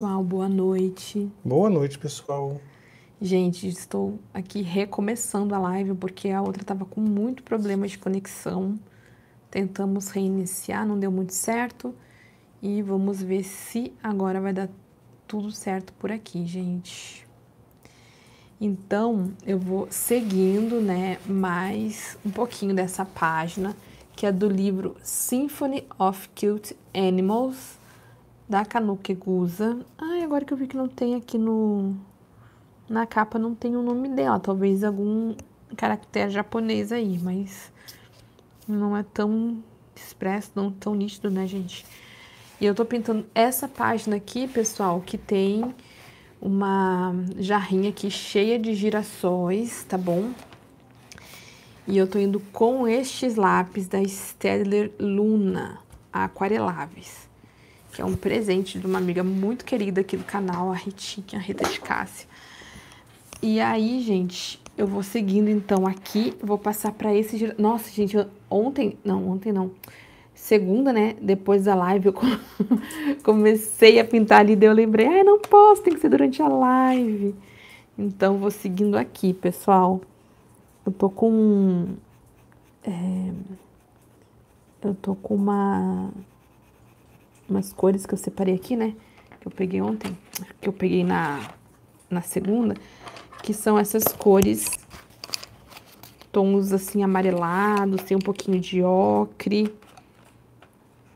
Pessoal, boa noite. Boa noite, pessoal. Gente, estou aqui recomeçando a live porque a outra estava com muito problema de conexão. Tentamos reiniciar, não deu muito certo. E vamos ver se agora vai dar tudo certo por aqui, gente. Então, eu vou seguindo, né, mais um pouquinho dessa página, que é do livro Symphony of Cute Animals, da Kanuke Gusa. Ai, agora que eu vi que não tem aqui no... Na capa não tem o nome dela, talvez algum caractere japonês aí, mas não é tão expresso, não tão nítido, né, gente? E eu tô pintando essa página aqui, pessoal, que tem uma jarrinha aqui cheia de girassóis, tá bom? E eu tô indo com estes lápis da Stedler Luna, aquareláveis que é um presente de uma amiga muito querida aqui do canal, a Ritinha, a Rita de Cássia. E aí, gente, eu vou seguindo então aqui, vou passar para esse... Nossa, gente, ontem... Não, ontem não. Segunda, né, depois da live, eu comecei a pintar ali, daí eu lembrei, ai, ah, não posso, tem que ser durante a live. Então, vou seguindo aqui, pessoal. Eu tô com... É, eu tô com uma umas cores que eu separei aqui, né? Que eu peguei ontem, que eu peguei na, na segunda, que são essas cores, tons assim amarelados, tem um pouquinho de ocre.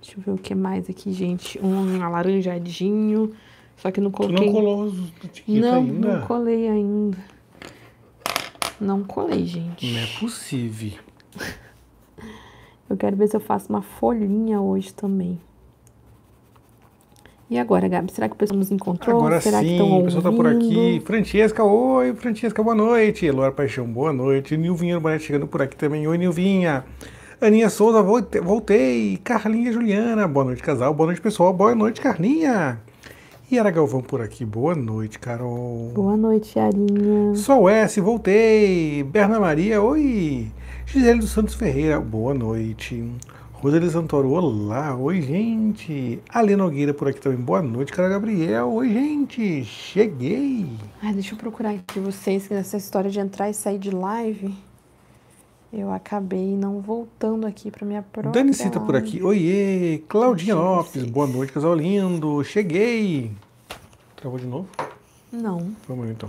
Deixa eu ver o que mais aqui, gente. Um alaranjadinho. Só que não coloquei. Tu não colou os não, ainda? Não, colei ainda. Não colei, gente. Não é possível. Eu quero ver se eu faço uma folhinha hoje também. E agora, Gabi, será que o pessoal nos encontrou? Agora será sim, que o pessoal está por aqui. Francesca, oi, Francesca, boa noite. Laura Paixão, boa noite. Nilvinha Urbanete chegando por aqui também. Oi, Nilvinha. Aninha Souza, voltei. Carlinha Juliana, boa noite, casal. Boa noite, pessoal. Boa noite, Carlinha. Yara Galvão por aqui, boa noite, Carol. Boa noite, Arinha. Sol S, voltei. Berna Maria, oi. Gisele dos Santos Ferreira, boa noite. Roseli Santoro, olá, oi gente. Ali Nogueira por aqui também, boa noite, cara Gabriel, oi gente, cheguei. Ai, deixa eu procurar aqui vocês, que nessa história de entrar e sair de live, eu acabei não voltando aqui para minha própria Dani Cita por aqui, oiê, Claudinha Lopes, vocês. boa noite, casal lindo, cheguei. Travou de novo? Não. Vamos então.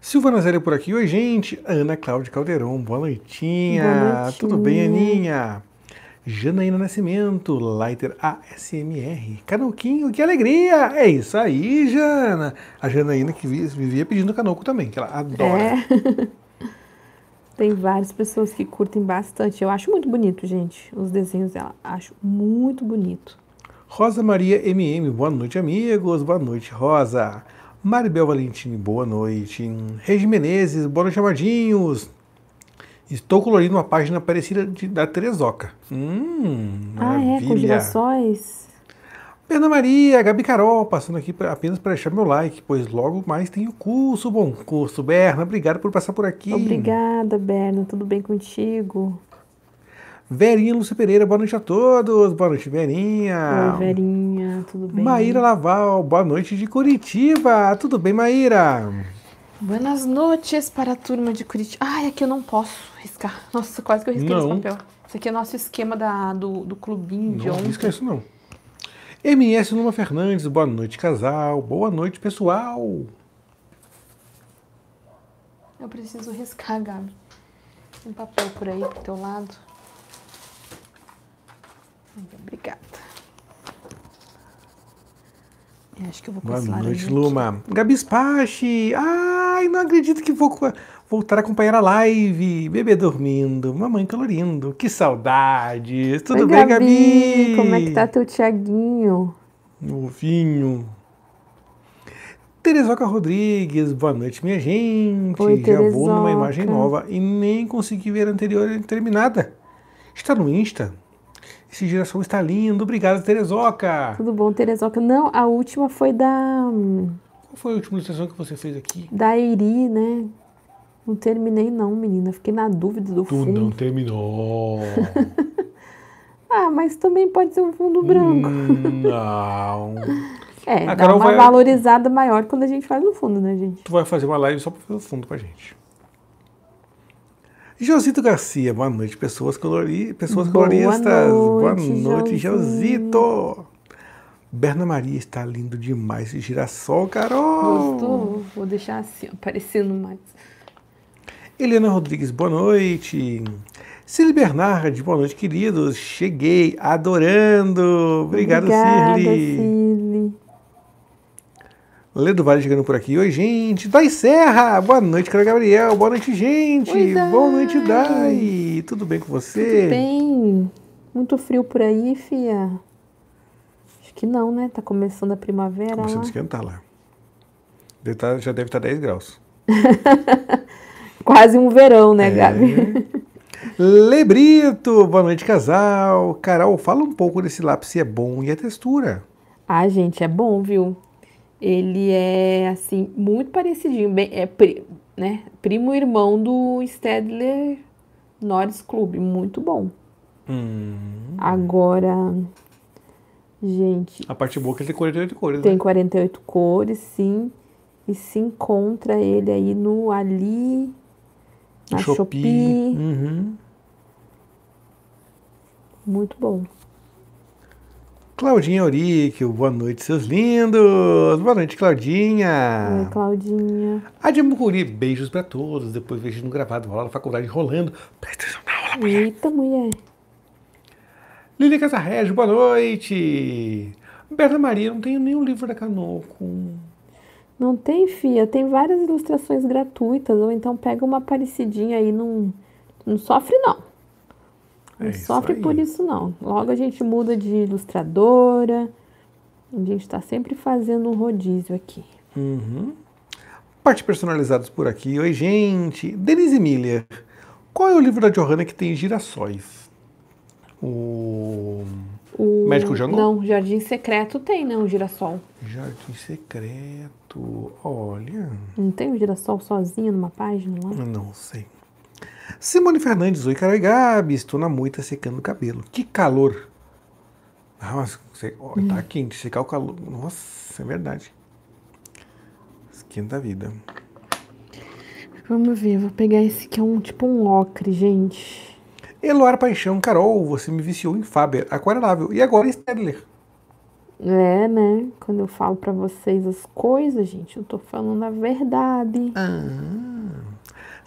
Silvana Zélia por aqui, oi gente, Ana Cláudia Caldeirão, boa noitinha. boa noitinha, tudo bem Aninha? Janaína Nascimento, Lighter ASMR, Canoquinho, que alegria! É isso aí, Jana! A Janaína que vivia pedindo Canoco também, que ela adora. É. Tem várias pessoas que curtem bastante. Eu acho muito bonito, gente, os desenhos dela. Acho muito bonito. Rosa Maria MM, boa noite, amigos. Boa noite, Rosa. Maribel Valentini, boa noite. Regi Menezes, boa noite, amadinhos. Estou colorindo uma página parecida de, da Teresoca. Hum, ah, maravilha. é? Com girassóis? Ana Maria, Gabi Carol, passando aqui pra, apenas para deixar meu like, pois logo mais tem o curso. Bom curso, Berna. Obrigado por passar por aqui. Obrigada, Berna. Tudo bem contigo? Verinha Lúcia Pereira, boa noite a todos. Boa noite, Verinha. Oi, Verinha, tudo bem? Maíra Laval, boa noite de Curitiba. Tudo bem, Maíra? Buenas noites para a turma de Curitiba. Ai, aqui eu não posso riscar. Nossa, quase que eu risquei não. esse papel. Esse aqui é nosso esquema da, do, do clubinho não, de ontem. Não risca isso não. MS Luma Fernandes, boa noite casal, boa noite pessoal. Eu preciso riscar, Gabi. Tem papel por aí pro teu lado. Obrigada. É, acho que eu vou Boa noite, Luma. Gabi Spache. Ai, não acredito que vou voltar a acompanhar a live. Bebê dormindo, mamãe calorindo. Que saudade. Tudo Oi, bem, Gabi? Gabi? Como é que tá teu Tiaguinho? Novinho. Teresoca Rodrigues, boa noite, minha gente. Oi, Já vou numa imagem nova e nem consegui ver a anterior terminada. Está no Insta? Esse geração está lindo. Obrigado, Terezoca. Tudo bom, Terezoca? Não, a última foi da. Hum, Qual foi a última ilustração que você fez aqui? Da Eri, né? Não terminei, não, menina. Fiquei na dúvida do tu fundo. Tu não terminou. ah, mas também pode ser um fundo branco. Hum, não. É, a dá Carol uma vai... valorizada maior quando a gente faz no fundo, né, gente? Tu vai fazer uma live só para fazer o fundo pra gente. Josito Garcia, boa noite, pessoas, colori pessoas boa coloristas. Noite, boa noite, Josito. Berna Maria está lindo demais de girassol, Carol. Gostou? Vou deixar assim, aparecendo mais. Helena Rodrigues, boa noite. Cirli Bernard, boa noite, queridos. Cheguei adorando. Obrigado, Obrigada, Cirli. Cirli. Ledo Vale chegando por aqui. Oi, gente. Dai Serra. Boa noite, cara Gabriel. Boa noite, gente. Oi, Dai. Boa noite, Dai. Tudo bem com você? Tudo bem. Muito frio por aí, fia? Acho que não, né? Tá começando a primavera. Começando a né? esquentar lá. Deve tá, já deve estar tá 10 graus. Quase um verão, né, é. Gabi? Lebrito, boa noite, casal. Carol, fala um pouco desse lápis se é bom e a textura. Ah, gente, é bom, viu? Ele é, assim, muito parecidinho, bem, é pri, né? primo irmão do Stedler Norris Club, muito bom. Hum. Agora, gente... A parte boa é que ele tem 48 cores, Tem né? 48 cores, sim. E se encontra ele aí no Ali, na Shopee. Shopee. Uhum. Muito bom. Claudinha Auríquio, boa noite, seus lindos. Boa noite, Claudinha. Oi, Claudinha. Ademururi, beijos para todos. Depois vejo no gravado, aula da faculdade rolando. Presta atenção na aula, mulher. Eita, mulher. Lili Casarrégio, boa noite. Berta Maria, não tenho nenhum livro da Canoco. Não tem, Fia. Tem várias ilustrações gratuitas. Ou então pega uma parecidinha aí. Não, não sofre, não. Não é sofre por isso, não. Logo a gente muda de ilustradora. A gente está sempre fazendo um rodízio aqui. Uhum. Parte personalizados por aqui. Oi, gente. Denise Miller. Qual é o livro da Johanna que tem girassóis? O. o... Médico Jango? Não, Jardim Secreto tem, né? O girassol. Jardim Secreto. Olha. Não tem um girassol sozinho numa página lá? Não sei. Simone Fernandes, oi Carol e Gabi, estou na moita secando o cabelo. Que calor! Ah, mas você, ó, hum. tá quente, secar o calor. Nossa, é verdade. Esquenta a vida. Vamos ver, vou pegar esse que é um tipo um ocre, gente. Eloar Paixão, Carol, você me viciou em Faber, aquarelável. E agora Stedler. É, né? Quando eu falo para vocês as coisas, gente, eu tô falando a verdade. Ah.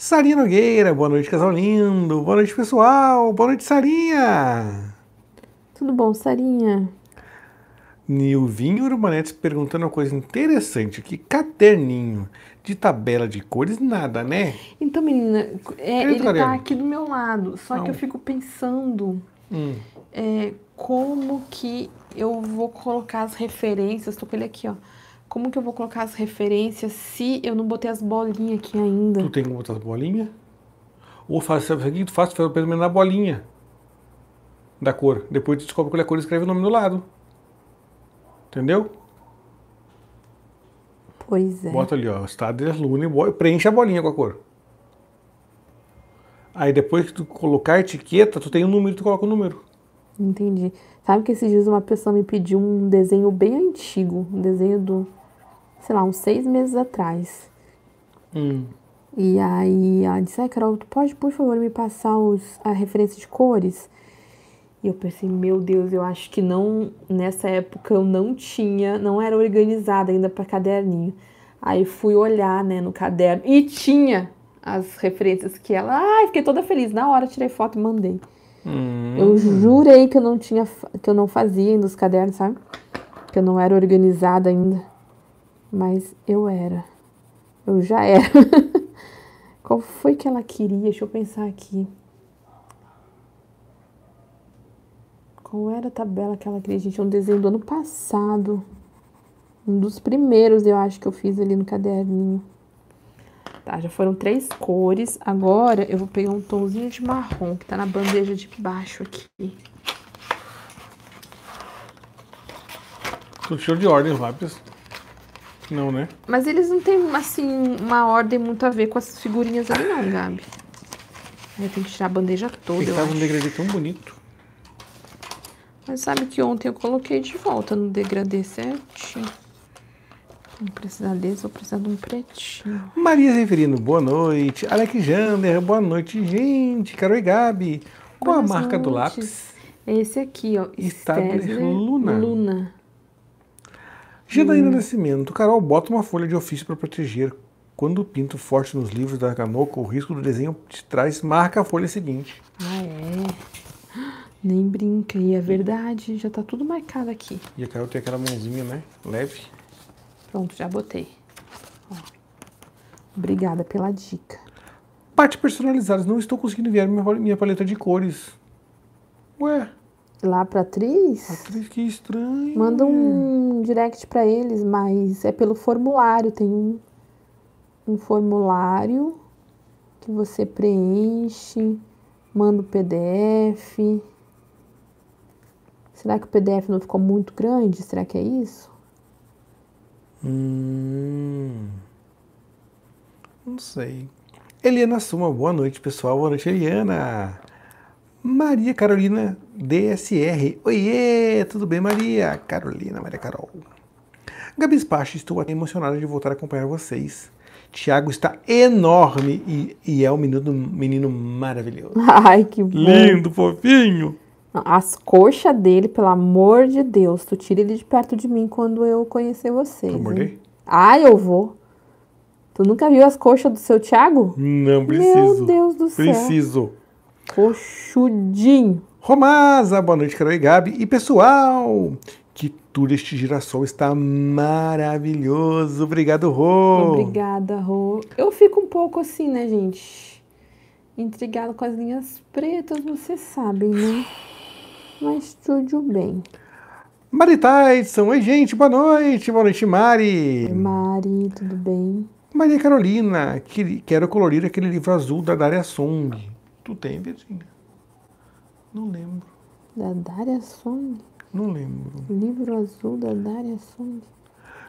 Sarinha Nogueira, boa noite, casal lindo. Boa noite, pessoal. Boa noite, Sarinha. Tudo bom, Sarinha? Nilvinho Urbanetes perguntando uma coisa interessante aqui. Caderninho de tabela de cores, nada, né? Então, menina, é, ele tá aqui do meu lado. Só Não. que eu fico pensando hum. é, como que eu vou colocar as referências. Tô com ele aqui, ó como que eu vou colocar as referências se eu não botei as bolinhas aqui ainda? Tu tem como botar as bolinhas? Ou faz o seguinte, é faz pelo menos na bolinha da cor. Depois tu descobre qual é a cor e escreve o nome do lado. Entendeu? Pois é. Bota ali, ó, Stadler Lune, preenche a bolinha com a cor. Aí depois que tu colocar a etiqueta, tu tem o um número, tu coloca o um número. Entendi. Sabe que esses dias uma pessoa me pediu um desenho bem antigo, um desenho do sei lá, uns seis meses atrás. Hum. E aí ela disse, ai, Carol, tu pode, por favor, me passar os, a referência de cores? E eu pensei, meu Deus, eu acho que não, nessa época eu não tinha, não era organizada ainda para caderninho. Aí fui olhar, né, no caderno e tinha as referências que ela, ai, fiquei toda feliz. Na hora tirei foto e mandei. Hum. Eu jurei que eu não tinha, que eu não fazia ainda os cadernos, sabe? Que eu não era organizada ainda mas eu era. Eu já era. Qual foi que ela queria? Deixa eu pensar aqui. Qual era a tabela que ela queria? Gente, é um desenho do ano passado. Um dos primeiros, eu acho, que eu fiz ali no caderninho. Tá, já foram três cores. Agora eu vou pegar um tomzinho de marrom, que tá na bandeja de baixo aqui. Tô cheio de ordem, lápis que não, né? Mas eles não têm, assim, uma ordem muito a ver com as figurinhas ali não, Gabi. Aí tem que tirar a bandeja toda, Ele tava um degradê tão bonito. Mas sabe que ontem eu coloquei de volta no degradê certinho. Vou precisar desse, vou precisar de um pretinho. Maria Severino, boa noite. Alec Jander, boa noite, gente. Carol e Gabi. Qual Boas a marca noites. do lápis? Esse aqui, ó. Stabler Luna. Luna. Gedaína hum. Nascimento, Carol bota uma folha de ofício para proteger. Quando pinto forte nos livros da Canoco, o risco do desenho de trás marca a folha seguinte. Ah, é? Nem brinca, e é verdade, já tá tudo marcado aqui. E a Carol tem aquela mãozinha, né? Leve. Pronto, já botei. Ó. Obrigada pela dica. Parte personalizadas, não estou conseguindo enviar minha paleta de cores. Ué, Lá pra atriz? Atriz, que estranho. Manda um direct para eles, mas é pelo formulário. Tem um, um formulário que você preenche, manda o PDF. Será que o PDF não ficou muito grande? Será que é isso? Hum. Não sei. Eliana Suma, boa noite, pessoal. Boa noite, Eliana. Maria Carolina DSR. Oiê, tudo bem, Maria? Carolina, Maria Carol. Gabi Spacho, estou emocionada de voltar a acompanhar vocês. Tiago está enorme e, e é um menino, menino maravilhoso. Ai, que bom. Lindo, fofinho. As coxas dele, pelo amor de Deus, tu tira ele de perto de mim quando eu conhecer vocês. Eu morder? Ai, eu vou. Tu nunca viu as coxas do seu Tiago? Não, preciso. Meu Deus do preciso. céu. Preciso. Coxudinho. Romaza, boa noite, Carol e Gabi. E pessoal, que tudo este girassol está maravilhoso. Obrigado, Rô. Obrigada, Rô. Eu fico um pouco assim, né, gente? Intrigado com as linhas pretas, vocês sabem, né? Mas tudo bem. Mari Tyson, oi gente, boa noite, boa noite Mari. Oi, Mari, tudo bem? Maria Carolina, que, quero colorir aquele livro azul da Daria Song. Tu tem, Virgínia? Não lembro. Da Daria Song? Não lembro. Livro Azul da Daria Song.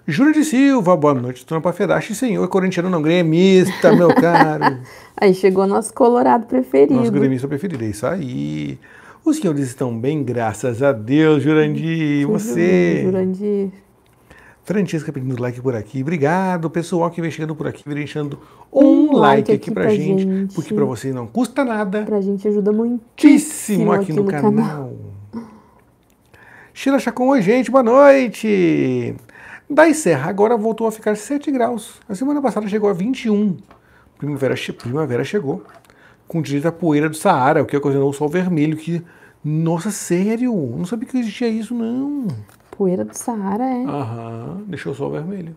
Júlio de Silva, boa noite, Trumpa Fedache, senhor corintiano não gremista, meu caro. aí chegou nosso colorado preferido. Nosso gremista preferido, é isso aí. Os senhores estão bem, graças a Deus, Jurandir, você. Jurandir. Francisca pedindo like por aqui. Obrigado, pessoal que vem chegando por aqui, vem deixando um, um like, like, aqui, aqui pra, pra gente, gente, porque pra você não custa nada. Pra gente ajuda muitíssimo aqui, aqui no, no, canal. canal. Sheila Chacon, oi gente, boa noite. Daí Serra agora voltou a ficar 7 graus. A semana passada chegou a 21. Primavera, primavera chegou. Com direito à poeira do Saara, o que ocasionou o sol vermelho, que... Nossa, sério? Não sabia que existia isso, não poeira do Saara é. Aham, deixou só vermelho.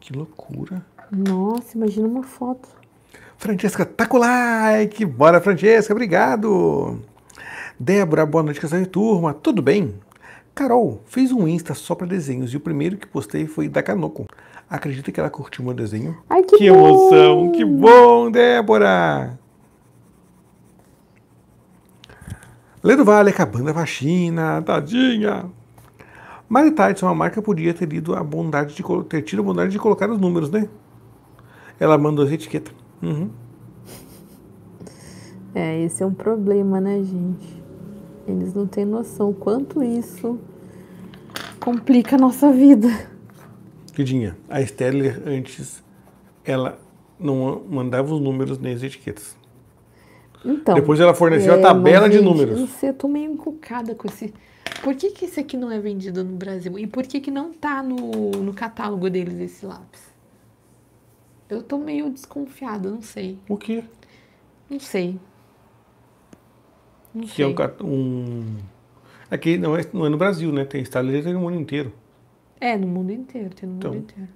Que loucura. Nossa, imagina uma foto. Francesca, tá o like! Bora, Francesca, obrigado! Débora, boa noite, casal e turma, tudo bem? Carol, fiz um Insta só para desenhos e o primeiro que postei foi da Canoco. Acredita que ela curtiu meu desenho? Ai, que, que bom. emoção! Que bom, Débora! Ledo Vale acabando a vacina, tadinha! Mike Tyson, a marca, podia ter, ido a bondade de, ter tido a bondade de colocar os números, né? Ela mandou as etiquetas. Uhum. É, esse é um problema, né, gente? Eles não têm noção quanto isso complica a nossa vida. Quidinha, a Steller antes, ela não mandava os números nem as etiquetas. Então, Depois ela forneceu é, a tabela mas, de gente, números. eu tô meio encucada com esse por que, que esse aqui não é vendido no Brasil? E por que, que não tá no, no catálogo deles esse lápis? Eu tô meio desconfiada, não sei. O quê? Não sei. Não que sei. é um, um... Aqui não é, não é no Brasil, né? Tem estaleiro no mundo inteiro. É, no mundo inteiro, tem no então. mundo inteiro.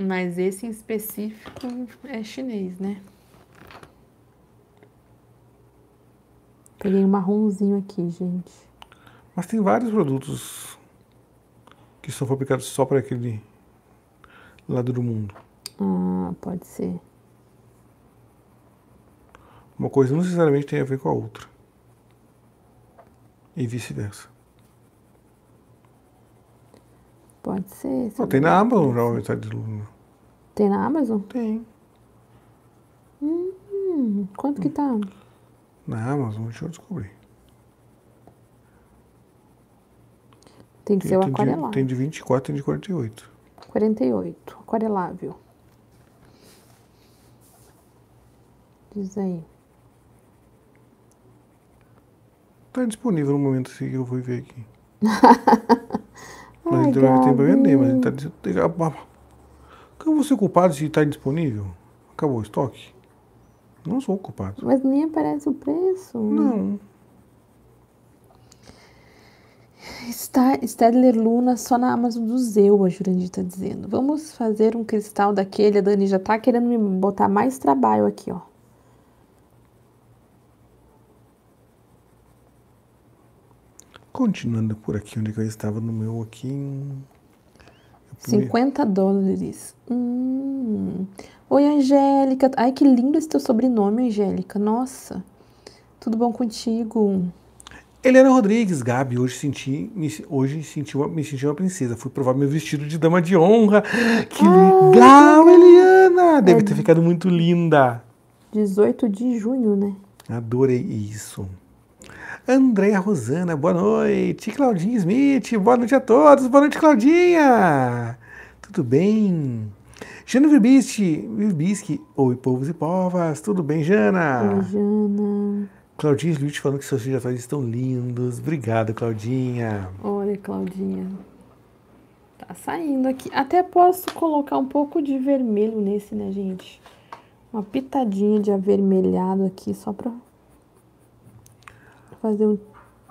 Mas esse em específico é chinês, né? Peguei um marronzinho aqui, gente. Mas tem vários produtos que são fabricados só para aquele lado do mundo. Ah, pode ser. Uma coisa não necessariamente tem a ver com a outra. E vice-versa. Pode ser. tem na Amazon já metade Luna. Tem na Amazon? Tem. Hum, quanto que hum. tá? Na Amazon, deixa eu descobrir. Tem que ser o tem aquarelável. De, tem de 24 tem de 48. 48, aquarelável. Diz aí. Tá disponível no momento assim que eu fui ver aqui. mas Ai, então tempo pra vender, mas tá. Como você culpado se tá disponível? Acabou o estoque? Não sou culpado. Mas nem aparece o preço. Não. Está Stedler Luna só na Amazon do Zeu, a Jurandir está dizendo. Vamos fazer um cristal daquele. A Dani já tá querendo me botar mais trabalho aqui, ó. Continuando por aqui, onde eu estava no meu aqui. 50 dólares. Hum. Oi, Angélica. Ai, que lindo esse teu sobrenome, Angélica. Nossa, tudo bom contigo? Helena Rodrigues, Gabi, hoje senti, me, hoje senti uma, me senti uma princesa. Fui provar meu vestido de dama de honra. Que Ai, legal, Eliana! Deve é ter ficado muito linda. 18 de junho, né? Adorei isso. Andréa Rosana, boa noite. Claudinha Smith, boa noite a todos. Boa noite, Claudinha. Tudo bem? Jana Virbischi, oi povos e povas, tudo bem, Jana? Oi, Jana. Claudinha Smith falando que seus diretórios estão lindos. Obrigado, Claudinha. Olha, Claudinha. Tá saindo aqui. Até posso colocar um pouco de vermelho nesse, né, gente? Uma pitadinha de avermelhado aqui só pra fazer um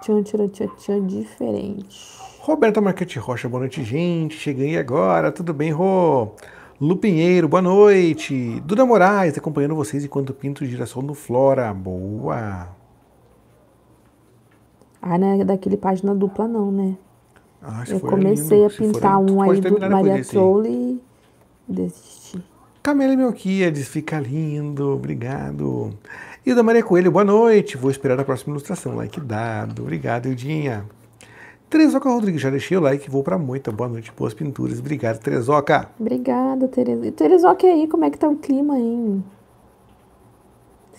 tchan, tchan, tchan, tchan diferente. Roberta Marquete Rocha, boa noite, gente. Cheguei agora, tudo bem, Rô? Lu Pinheiro, boa noite. Duda Moraes, acompanhando vocês enquanto pinto girassol no Flora. Boa. Ah, não é daquele página dupla não, né? Ah, Eu comecei lindo. a pintar um aí do Maria Troll e desisti. Camila Melquia diz, fica lindo, obrigado da Maria Coelho, boa noite. Vou esperar a próxima ilustração. Like dado. Obrigado, Ildinha. Terezoca Rodrigues, já deixei o like, vou para muita. Boa noite, boas pinturas. Obrigado, Terezoca. Obrigada, Terezoca, E Trezoca aí, como é que tá o clima aí?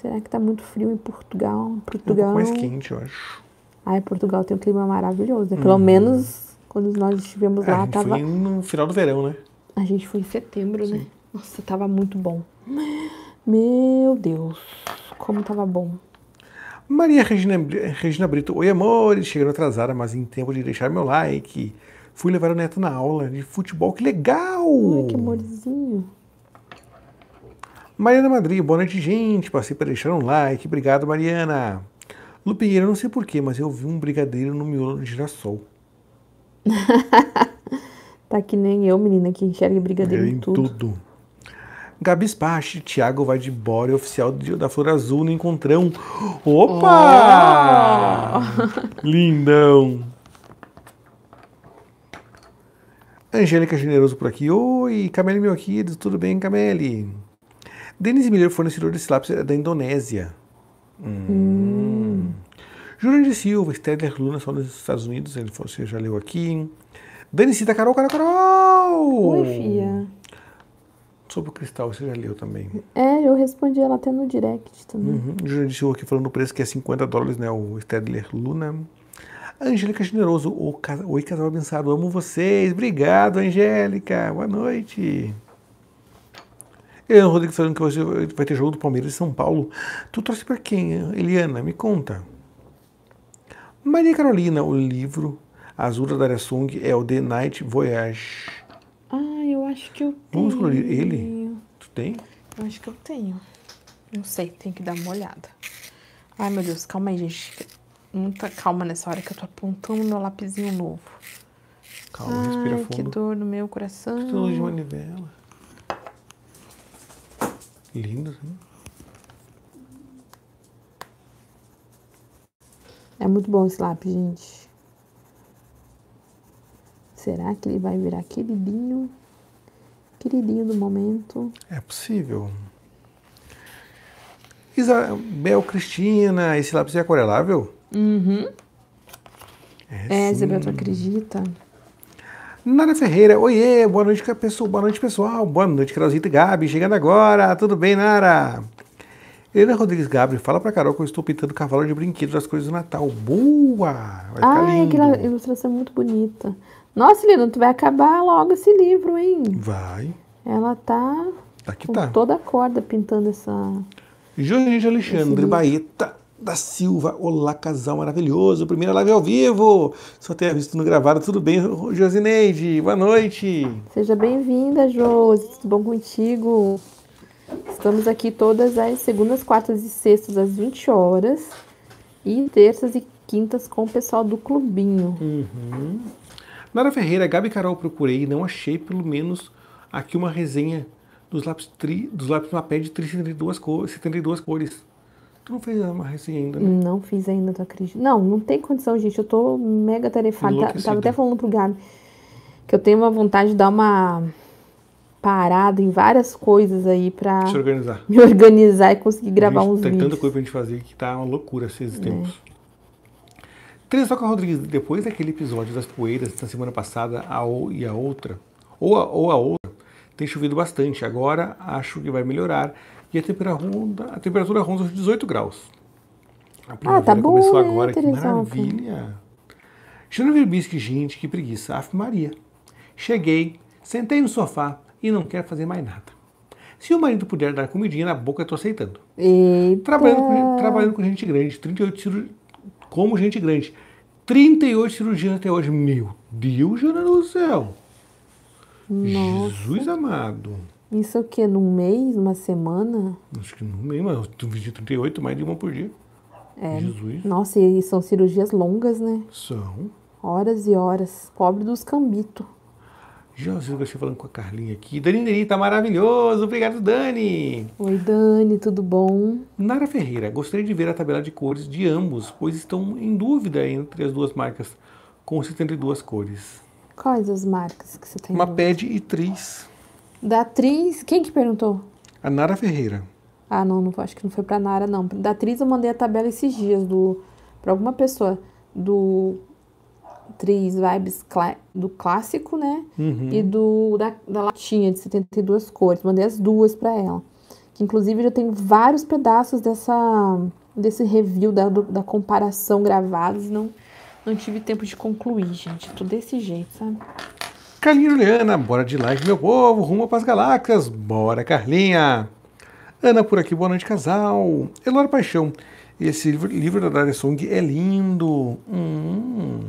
Será que tá muito frio em Portugal? Portugal. Tá é um pouco mais quente, eu acho. Ah, Portugal tem um clima maravilhoso. Né? Pelo hum. menos quando nós estivemos é, lá, A tava. Foi no final do verão, né? A gente foi em setembro, né? Sim. né? Nossa, tava muito bom. Meu Deus como tava bom. Maria Regina, Regina Brito, oi amores, chegando atrasada, mas em tempo de deixar meu like. Fui levar o neto na aula de futebol, que legal! Ai, que amorzinho. Mariana Madri, boa noite, gente. Passei para deixar um like. Obrigado, Mariana. Lu Pinheiro, não sei porquê, mas eu vi um brigadeiro no miolo de girassol. tá que nem eu, menina, que enxerga brigadeiro é, em tudo. tudo. Gabi Spache, Thiago vai de bora, oficial do Dia da Flor Azul no Encontrão. Opa! Oh! Lindão! Angélica Generoso por aqui. Oi, Camille meu aqui, tudo bem, Camille? Denise Miller, fornecedor desse lápis, é da Indonésia. Hum. hum. Jurandir Silva, Stedler Luna, só nos Estados Unidos, ele você já leu aqui. Denise da Carol, Carol, Carol! Oi, filha. Sobre o cristal, você já leu também. É, eu respondi ela até no direct também. Uhum. disse aqui falando o preço que é 50 dólares, né? O Stedler Luna. Angélica Generoso, o, oi casal abençoado, amo vocês. Obrigado, Angélica. Boa noite. Eliana Rodrigues falando que você vai ter jogo do Palmeiras em São Paulo. Tu trouxe para quem, Eliana? Me conta. Maria Carolina, o livro Azura da Song é o The Night Voyage. Ah, eu acho que eu tenho. Vamos colorir ele? Tu tem? Eu acho que eu tenho. Não sei, tem que dar uma olhada. Ai, meu Deus, calma aí, gente. Muita calma nessa hora que eu tô apontando meu lapisinho novo. Calma, Ai, respira fundo. que dor no meu coração. Estou longe de manivela. Lindo, né? É muito bom esse lápis, gente. Será que ele vai virar queridinho? queridinho do momento. É possível. Isabel Cristina, esse lápis é aquarelável? Uhum. É, é Isabel, tu acredita? Nara Ferreira, oiê, boa noite, pessoal, boa noite, pessoal. Boa noite, Clausita e Gabi, chegando agora. Tudo bem, Nara? Helena Rodrigues Gabriel, fala pra Carol que eu estou pintando cavalo de brinquedo das coisas do Natal. Boa! Vai ah, é aquela ilustração é muito bonita. Nossa, Lina, tu vai acabar logo esse livro, hein? Vai. Ela tá, tá Aqui com tá. toda a corda pintando essa. Jorge Alexandre Baeta da Silva. Olá, casal maravilhoso. Primeira live ao vivo. Só tenho visto no gravado. Tudo bem, Josineide? Boa noite. Seja bem-vinda, Josi. Tudo bom contigo? Estamos aqui todas as segundas, quartas e sextas às 20 horas. E terças e quintas com o pessoal do Clubinho. Uhum. Nara Ferreira, Gabi Carol, procurei e não achei pelo menos aqui uma resenha dos lápis, tri, dos lápis Mapé de 72, cor, 72 cores. Tu não fez uma resenha ainda, né? Não fiz ainda, tu acredita? Não, não tem condição, gente. Eu tô mega tarefada. Tava até falando pro Gabi que eu tenho uma vontade de dar uma parada em várias coisas aí pra... Se organizar. Me organizar e conseguir gravar uns tem vídeos. Tem tanta coisa pra gente fazer que tá uma loucura esses é. tempos. É. Teresa Toca Rodrigues, depois daquele episódio das poeiras da semana passada a ou e a outra, ou a, ou a outra, tem chovido bastante. Agora acho que vai melhorar e a temperatura, a temperatura ronda os 18 graus. A primavera ah, tá bom, começou né, agora, que maravilha! Jana Bisque, gente, que preguiça. Aff, Maria. Cheguei, sentei no sofá e não quero fazer mais nada. Se o marido puder dar comidinha na boca, eu tô aceitando. Trabalhando com, trabalhando com gente grande, 38 cirurgias como gente grande. 38 cirurgias até hoje. Meu Deus, Jana do céu! Nossa. Jesus amado! Isso é o quê? Num mês? uma semana? Acho que num mês, mas tu visita 38, mais de uma por dia. É. Jesus. Nossa, e são cirurgias longas, né? São. Horas e horas. Pobre dos cambitos eu Gachê falando com a Carlinha aqui. Dani Neri, tá maravilhoso. Obrigado, Dani. Oi, Dani, tudo bom? Nara Ferreira, gostaria de ver a tabela de cores de ambos, pois estão em dúvida entre as duas marcas, com 72 cores. Quais as marcas que você tem? Ped e Tris. Da Tris, quem que perguntou? A Nara Ferreira. Ah, não, não acho que não foi pra Nara, não. Da Tris eu mandei a tabela esses dias para alguma pessoa do três vibes do clássico, né? Uhum. E do da, da latinha de 72 cores. Mandei as duas para ela. Que inclusive já tem vários pedaços dessa desse review da, do, da comparação gravados, não não tive tempo de concluir, gente. Tô desse jeito, sabe? Carlinha Juliana, bora de like, meu povo, rumo pras galáxias. Bora, Carlinha! Ana por aqui, boa noite, casal. Elora Paixão, esse livro, livro da Daria Song é lindo. Hum.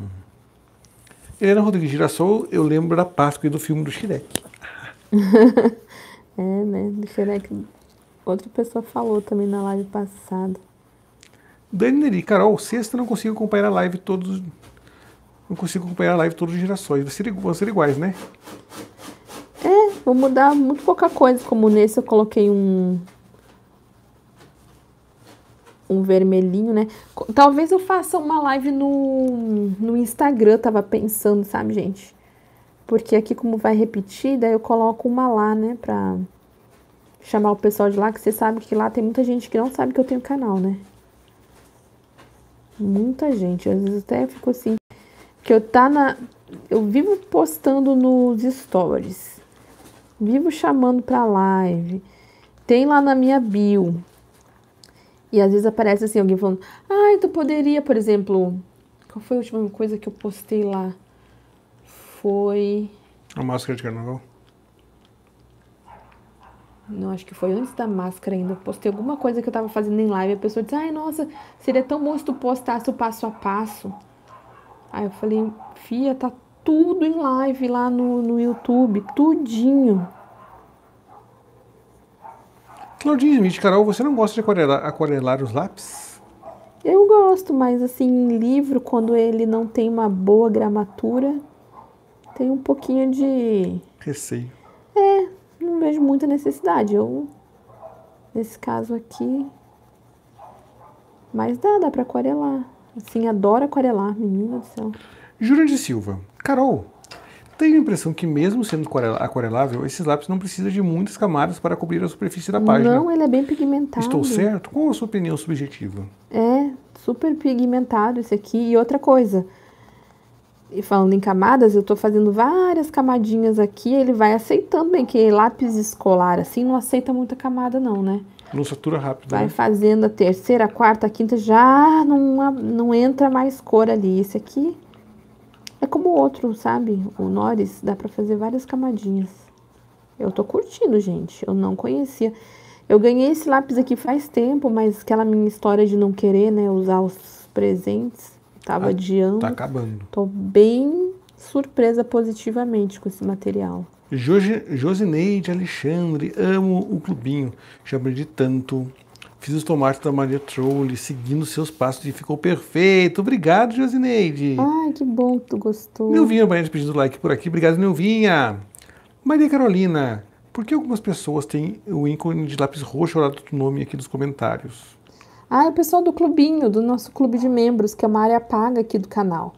Helena Rodrigues Girassol, eu lembro da Páscoa e do filme do Shrek. é, né? Do Shrek. Outra pessoa falou também na live passada. Dani Neri, Carol, sexta não consigo acompanhar a live todos. Não consigo acompanhar a live todos os gerações. vão ser iguais, né? É, vou mudar muito pouca coisa. Como nesse eu coloquei um um vermelhinho, né? Talvez eu faça uma live no, no Instagram, tava pensando, sabe, gente? Porque aqui, como vai repetir, daí eu coloco uma lá, né? Pra chamar o pessoal de lá, que você sabe que lá tem muita gente que não sabe que eu tenho canal, né? Muita gente. Às vezes até fico assim. Que eu tá na. Eu vivo postando nos stories. Vivo chamando pra live. Tem lá na minha bio. E às vezes aparece assim, alguém falando, ai, ah, tu poderia, por exemplo, qual foi a última coisa que eu postei lá? Foi. A máscara de carnaval? Não, acho que foi antes da máscara ainda. Eu postei alguma coisa que eu tava fazendo em live. A pessoa disse, ai, nossa, seria tão bom se tu postasse o passo a passo. Aí eu falei, Fia, tá tudo em live lá no, no YouTube, tudinho diz, Smith, Carol, você não gosta de aquarelar, aquarelar os lápis? Eu gosto, mas assim, livro, quando ele não tem uma boa gramatura, tem um pouquinho de. Receio. É, não vejo muita necessidade. Eu, nesse caso aqui. Mas dá, dá pra aquarelar. Assim, adoro aquarelar, menina do céu. Jura de Silva. Carol, tenho a impressão que, mesmo sendo aquarelável, esses lápis não precisa de muitas camadas para cobrir a superfície da página. Não, ele é bem pigmentado. Estou certo? Qual a sua opinião subjetiva? É, super pigmentado esse aqui. E outra coisa, e falando em camadas, eu estou fazendo várias camadinhas aqui, ele vai aceitando bem, que lápis escolar assim não aceita muita camada não, né? Não satura rápido, Vai né? fazendo a terceira, a quarta, a quinta, já não, não entra mais cor ali. Esse aqui é como o outro, sabe? O Norris, dá pra fazer várias camadinhas. Eu tô curtindo, gente. Eu não conhecia. Eu ganhei esse lápis aqui faz tempo, mas aquela minha história de não querer, né, usar os presentes, tava ah, tá adiando. Tá acabando. Tô bem surpresa positivamente com esse material. Josineide Alexandre, amo o clubinho. Já aprendi tanto Fiz os tomates da Maria Trolle, seguindo seus passos e ficou perfeito. Obrigado, Josineide. Ai, que bom que tu gostou. Nilvinha Baiana pedindo like por aqui. Obrigado, Nilvinha. Maria Carolina, por que algumas pessoas têm o ícone de lápis roxo ao lado do nome aqui nos comentários? Ah, é o pessoal do clubinho, do nosso clube de membros, que é uma área paga aqui do canal.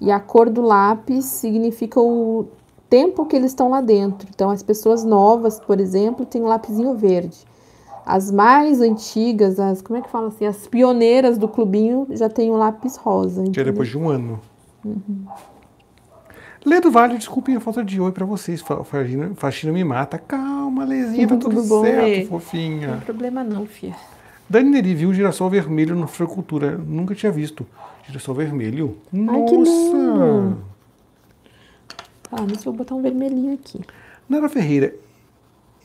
E a cor do lápis significa o tempo que eles estão lá dentro. Então, as pessoas novas, por exemplo, têm um lápisinho verde. As mais antigas, as como é que fala assim, as pioneiras do clubinho já tem o lápis rosa. É entendeu? Já depois de um ano. Uhum. Ledo Vale, desculpem a falta de oi para vocês. Faxina, faxina me mata. Calma, Lezinha, tá tudo, tudo bom, certo, fofinha. Não tem problema não, filha. Dani Neri viu o girassol vermelho na floricultura. Nunca tinha visto. Girassol vermelho. Ai, Nossa! Tá, mas vou botar um vermelhinho aqui. Nara Ferreira,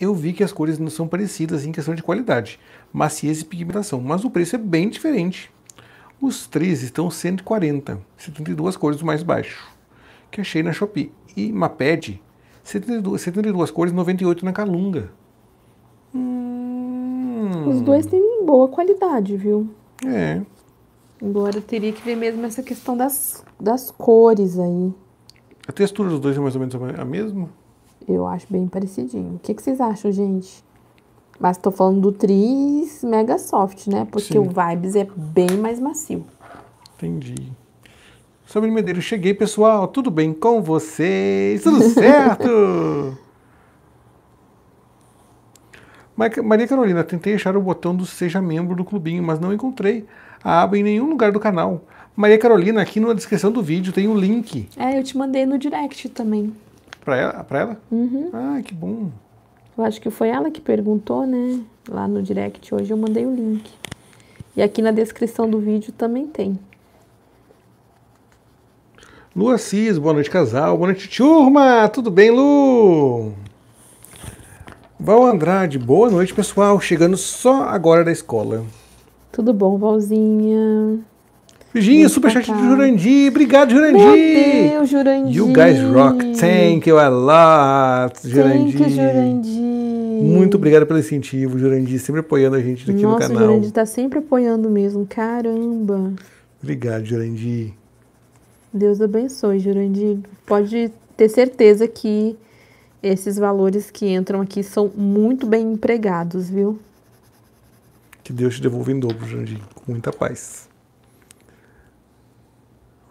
eu vi que as cores não são parecidas em questão de qualidade, maciez e pigmentação, mas o preço é bem diferente. Os três estão 140, 72 cores mais baixo, que achei na Shopee. E Maped, 72, 72 cores, 98 na Calunga. Hum... Os dois têm boa qualidade, viu? É. Embora teria que ver mesmo essa questão das, das cores aí. A textura dos dois é mais ou menos a mesma? Eu acho bem parecidinho. O que, que vocês acham, gente? Mas tô falando do Tris Mega Soft, né? Porque Sim. o Vibes é bem mais macio. Entendi. Sobre Medeiros, cheguei, pessoal. Tudo bem com vocês? Tudo certo? Maria Carolina, tentei achar o botão do Seja Membro do Clubinho, mas não encontrei a aba em nenhum lugar do canal. Maria Carolina, aqui na descrição do vídeo tem o um link. É, eu te mandei no direct também. Para ela? Pra ela? Uhum. Ah, que bom. Eu acho que foi ela que perguntou, né? Lá no direct hoje eu mandei o link. E aqui na descrição do vídeo também tem. Lu Assis, boa noite, casal. Boa noite, turma. Tudo bem, Lu? Val Andrade, boa noite, pessoal. Chegando só agora da escola. Tudo bom, Valzinha? Virginia, superchat do Jurandir. Obrigado, Jurandir. Meu Deus, Jurandir. You guys rock. Thank you a lot, Jurandir. Thank you, Jurandir. Muito obrigado pelo incentivo, Jurandir. Sempre apoiando a gente aqui Nossa, no canal. Nossa, Jurandir tá sempre apoiando mesmo. Caramba. Obrigado, Jurandir. Deus abençoe, Jurandir. Pode ter certeza que esses valores que entram aqui são muito bem empregados, viu? Que Deus te devolva em dobro, Jurandir. Com muita paz.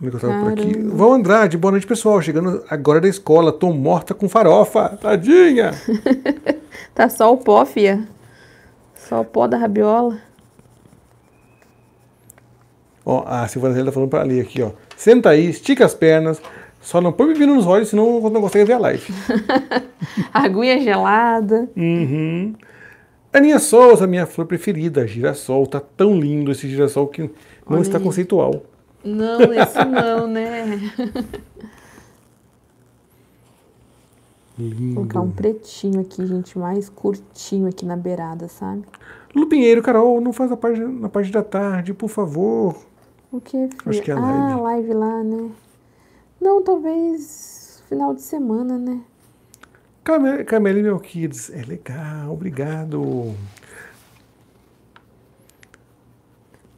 Gustavo por aqui. Val Andrade, boa noite, pessoal. Chegando agora da escola, tô morta com farofa. Tadinha! tá só o pó, fia. Só o pó da rabiola. Ó, a Silvana Zélia tá falando pra ler aqui, ó. Senta aí, estica as pernas. Só não põe bebida nos olhos, senão não consegue ver a live. Aguinha gelada. Uhum. Aninha Souza, minha flor preferida, girassol. Tá tão lindo esse girassol que não Olha está aí. conceitual. Não, esse não, né? Lindo. Vou colocar um pretinho aqui, gente, mais curtinho aqui na beirada, sabe? Lupinheiro, Carol, não faz a parte, na parte da tarde, por favor. O que, Acho que é a live. Ah, live lá, né? Não, talvez final de semana, né? meu kids, é legal, obrigado.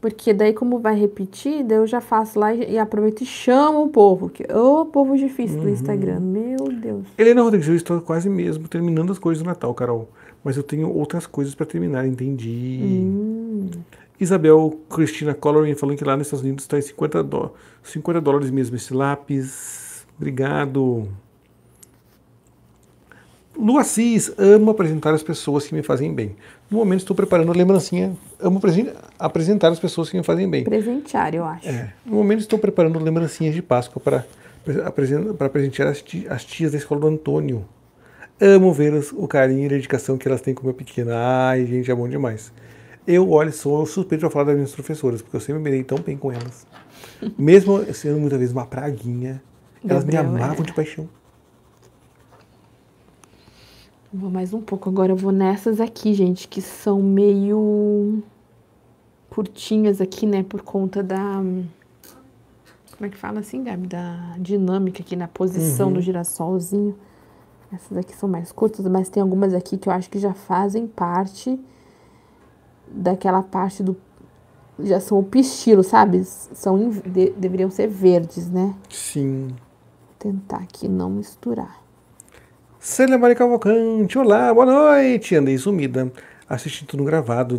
Porque daí, como vai repetir, daí eu já faço lá e, aproveito e chamo o povo. Que, ô, povo difícil uhum. do Instagram, meu Deus. Helena Rodrigues, eu estou quase mesmo terminando as coisas do Natal, Carol. Mas eu tenho outras coisas para terminar, entendi. Hum. Isabel Cristina Collorin falando que lá nos Estados Unidos está em 50, 50 dólares mesmo esse lápis. Obrigado. No Assis, amo apresentar as pessoas que me fazem bem. No momento estou preparando a lembrancinha. Amo apresentar as pessoas que me fazem bem. Presentear, eu acho. É. No momento estou preparando lembrancinhas de Páscoa para, para presentear as, tias da escola do Antônio. Amo ver o carinho e a dedicação que elas têm com o meu pequeno. Ai, gente, é bom demais. Eu, olha, sou suspeito a falar das minhas professoras, porque eu sempre me dei tão bem com elas. Mesmo sendo muitas vezes uma praguinha, elas me amavam é. de paixão. Vou mais um pouco. Agora eu vou nessas aqui, gente, que são meio curtinhas aqui, né? Por conta da. Como é que fala assim, Gabi? Da dinâmica aqui na posição uhum. do girassolzinho. Essas aqui são mais curtas, mas tem algumas aqui que eu acho que já fazem parte daquela parte do. Já são o pistilo, sabe? São, de, deveriam ser verdes, né? Sim. Vou tentar aqui não misturar. Célia Maria Cavalcante, olá, boa noite. Andei sumida, assistindo no gravado,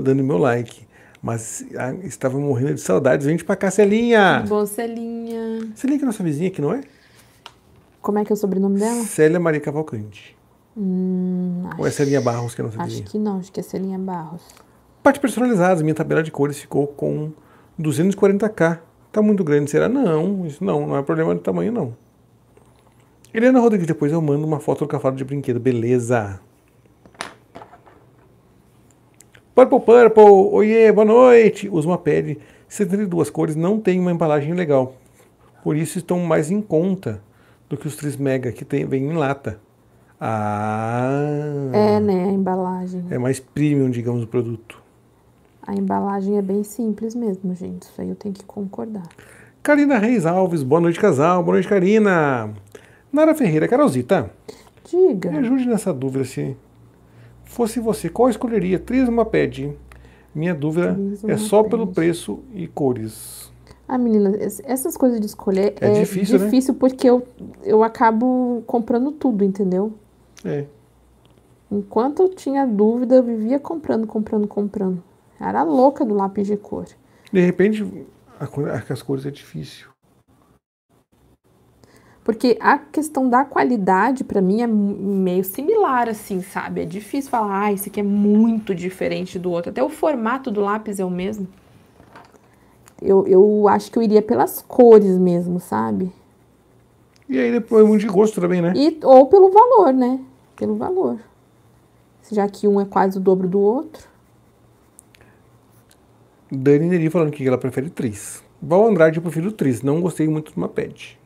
dando meu like. Mas ah, estava morrendo de saudades. Vem pra cá, Celinha. Bom, Celinha. Celinha que é nossa vizinha aqui, não é? Como é que é o sobrenome dela? Célia Maria Cavalcante. Hum, Ou é Celinha Barros que é nossa acho vizinha? Acho que não, acho que é Celinha Barros. Parte personalizada, minha tabela de cores ficou com 240k. Tá muito grande, será? Não, isso não, não é problema de tamanho, não. Helena Rodrigues, depois eu mando uma foto do cavalo de brinquedo, beleza? Purple Purple, oiê, boa noite! Usa uma pele 72 cores, não tem uma embalagem legal. Por isso estão mais em conta do que os 3 mega que tem, vem em lata. Ah! É, né? A embalagem. É mais premium, digamos, o produto. A embalagem é bem simples mesmo, gente. Isso aí eu tenho que concordar. Karina Reis Alves, boa noite, casal. Boa noite, Karina. Nara Ferreira, Carolzita. Diga. Me ajude nessa dúvida se fosse você, qual escolheria? uma pede. Minha dúvida é só pelo preço e cores. Ah, menina, essas coisas de escolher é, é difícil, né? difícil né? porque eu, eu acabo comprando tudo, entendeu? É. Enquanto eu tinha dúvida, eu vivia comprando, comprando, comprando. Era louca do lápis de cor. De repente, a, as cores é difícil. Porque a questão da qualidade, para mim, é meio similar, assim, sabe? É difícil falar, ah, esse aqui é muito diferente do outro. Até o formato do lápis é o mesmo. Eu, eu acho que eu iria pelas cores mesmo, sabe? E aí depois é muito de gosto também, né? E, ou pelo valor, né? Pelo valor. Já que um é quase o dobro do outro. Dani Neri falando que ela prefere tris. Val Andrade, eu prefiro tris. Não gostei muito do Maped.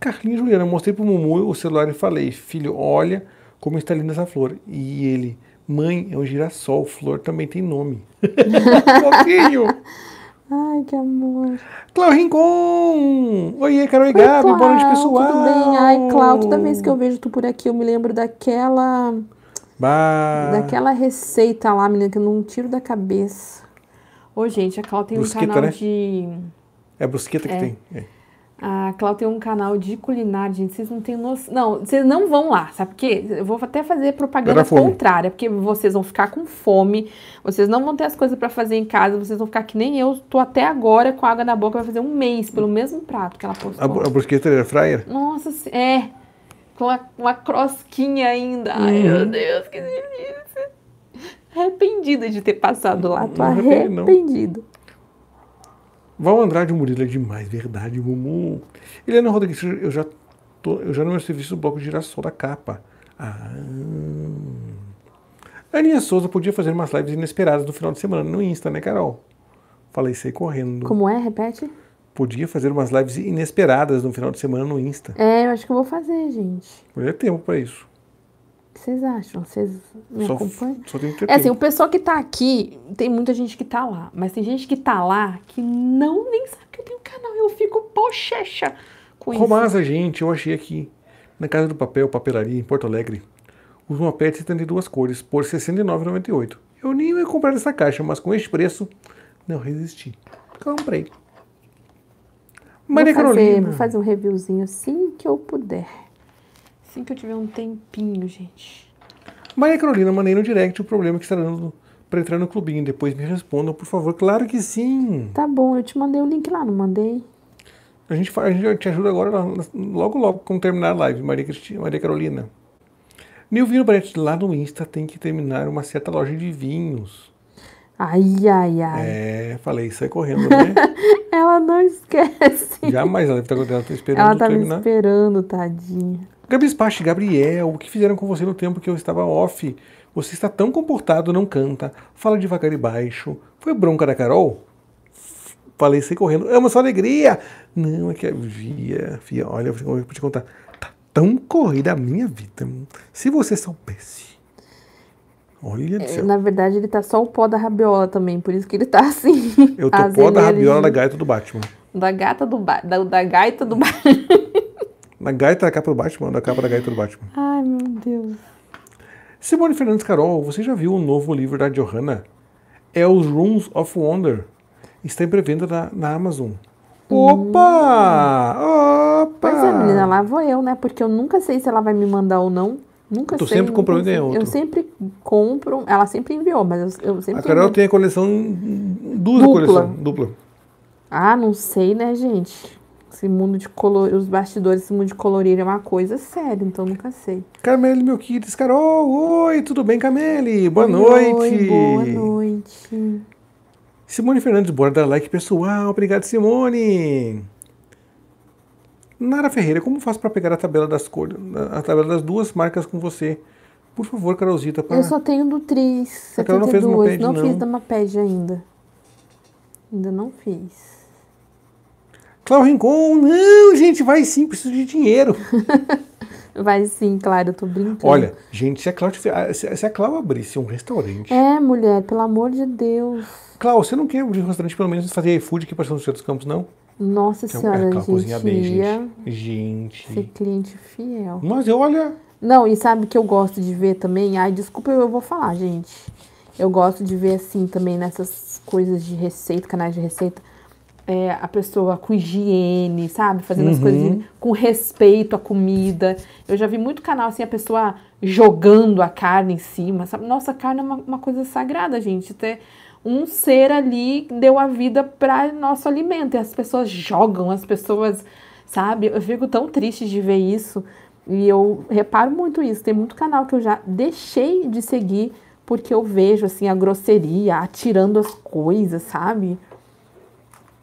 Carlinhos Juliana, mostrei para o Mumu o celular e falei, filho, olha como está linda essa flor. E ele, mãe, é um girassol, flor também tem nome. Fofinho! Ai, que amor. Clau Rincon! Oiê, Carol e Gabi, boa noite, pessoal. Tudo bem? Ai, Clau, toda vez que eu vejo tu por aqui, eu me lembro daquela... Bah. Daquela receita lá, menina, que eu não tiro da cabeça. Ô, gente, a Clau tem brusqueta, um canal né? de... É brusqueta que é. tem. É. A Clau tem um canal de culinária, gente. Vocês não têm noção. Não, vocês não vão lá, sabe por quê? Eu vou até fazer propaganda contrária, porque vocês vão ficar com fome, vocês não vão ter as coisas para fazer em casa, vocês vão ficar que nem eu. Tô até agora com água na boca, vai fazer um mês pelo mesmo prato que ela postou. A, a brusqueta era fryer? Nossa, é. Com uma, uma crosquinha ainda. Ai, hum. meu Deus, que delícia. Arrependida de ter passado lá. Tô arrependido. Val Andrade Murilo é demais, verdade, Mumu. Helena é Rodrigues, eu já, tô, eu já no meu serviço do Bloco de Girassol da Capa. Ah. Aninha Souza podia fazer umas lives inesperadas no final de semana no Insta, né, Carol? Falei isso aí correndo. Como é? Repete. Podia fazer umas lives inesperadas no final de semana no Insta. É, eu acho que eu vou fazer, gente. ter é tempo para isso que vocês acham? Vocês me só, acompanham? Só tem é assim, o pessoal que tá aqui, tem muita gente que tá lá, mas tem gente que tá lá que não nem sabe que eu tenho canal. Eu fico pochecha com isso. Romasa, gente, eu achei aqui. Na Casa do Papel, Papelaria, em Porto Alegre, os mapetes de 72 cores por R$ 69,98. Eu nem ia comprar essa caixa, mas com esse preço, não resisti. Comprei. Maria vou fazer, Carolina. Vou fazer um reviewzinho assim que eu puder. Assim que eu tiver um tempinho, gente. Maria Carolina, mandei no direct o problema que está dando para entrar no clubinho. Depois me respondam, por favor. Claro que sim. Tá bom, eu te mandei o link lá, não mandei? A gente, a gente te ajuda agora, logo, logo, quando terminar a live, Maria, Cristina, Maria Carolina. Nilvino Brett, lá no Insta tem que terminar uma certa loja de vinhos. Ai, ai, ai. É, falei, sai correndo, né? ela não esquece. Jamais, ela deve estar, tá, ela tá esperando ela tá terminar. tá me esperando, tadinha. Gabi Spache, Gabriel, o que fizeram com você no tempo que eu estava off? Você está tão comportado, não canta, fala devagar e baixo. Foi bronca da Carol? Falei sem correndo, amo sua alegria! Não, é que Fia, via, olha, eu vou te contar. Tá tão corrida a minha vida. Se você soubesse. Olha é, Na verdade, ele tá só o pó da rabiola também, por isso que ele tá assim. Eu tô pó da rabiola da gaita do Batman. Da gata do ba... da, da gaita do Batman. Na gaita da capa do Batman, da capa da gaita do Batman. Ai, meu Deus. Simone Fernandes Carol, você já viu o novo livro da Johanna? É os Rooms of Wonder. Está em pré-venda na, na Amazon. Opa! Hum. Opa! Pois é, menina, lá vou eu, né? Porque eu nunca sei se ela vai me mandar ou não. Nunca tu sei. sempre comprou e outro. Eu sempre compro. Ela sempre enviou, mas eu, eu sempre. A Carol envio. tem a coleção. Duas dupla. Dupla. Ah, não sei, né, gente? Esse mundo de color, os bastidores, esse mundo de colorir é uma coisa séria, então nunca sei. Camille Milquides, Carol, oh, oi, tudo bem, Camille? Boa oi, noite. Oi, boa noite. Simone Fernandes, bora dar like pessoal, obrigado Simone. Nara Ferreira, como faço para pegar a tabela das cores, a tabela das duas marcas com você? Por favor, Carolzita, para... Eu só tenho do Tris, 72, não, fez uma pad, não, não fiz da Maped ainda. Ainda não fiz. Cláudio Rincon, não, gente, vai sim, preciso de dinheiro. Vai sim, claro, eu tô brincando. Olha, gente, se a Cláudia, eh, se a abrisse um restaurante. É, mulher, pelo amor de Deus. Cláudia, você não quer abrir um restaurante, pelo menos fazer iFood aqui para São José dos Campos, não? Nossa então, é, senhora, é, Cláudia, cozinha bem, gente. Gente. Ser cliente fiel. Mas eu, olha. Não, e sabe que eu gosto de ver também? Ai, desculpa, eu vou falar, gente. Eu gosto de ver assim também nessas coisas de receita, canais de receita é, a pessoa com higiene, sabe? Fazendo uhum. as coisas com respeito à comida. Eu já vi muito canal assim, a pessoa jogando a carne em cima, sabe? Nossa, a carne é uma, uma coisa sagrada, gente. ter um ser ali deu a vida para nosso alimento. E as pessoas jogam, as pessoas, sabe? Eu fico tão triste de ver isso. E eu reparo muito isso. Tem muito canal que eu já deixei de seguir porque eu vejo assim a grosseria, atirando as coisas, sabe?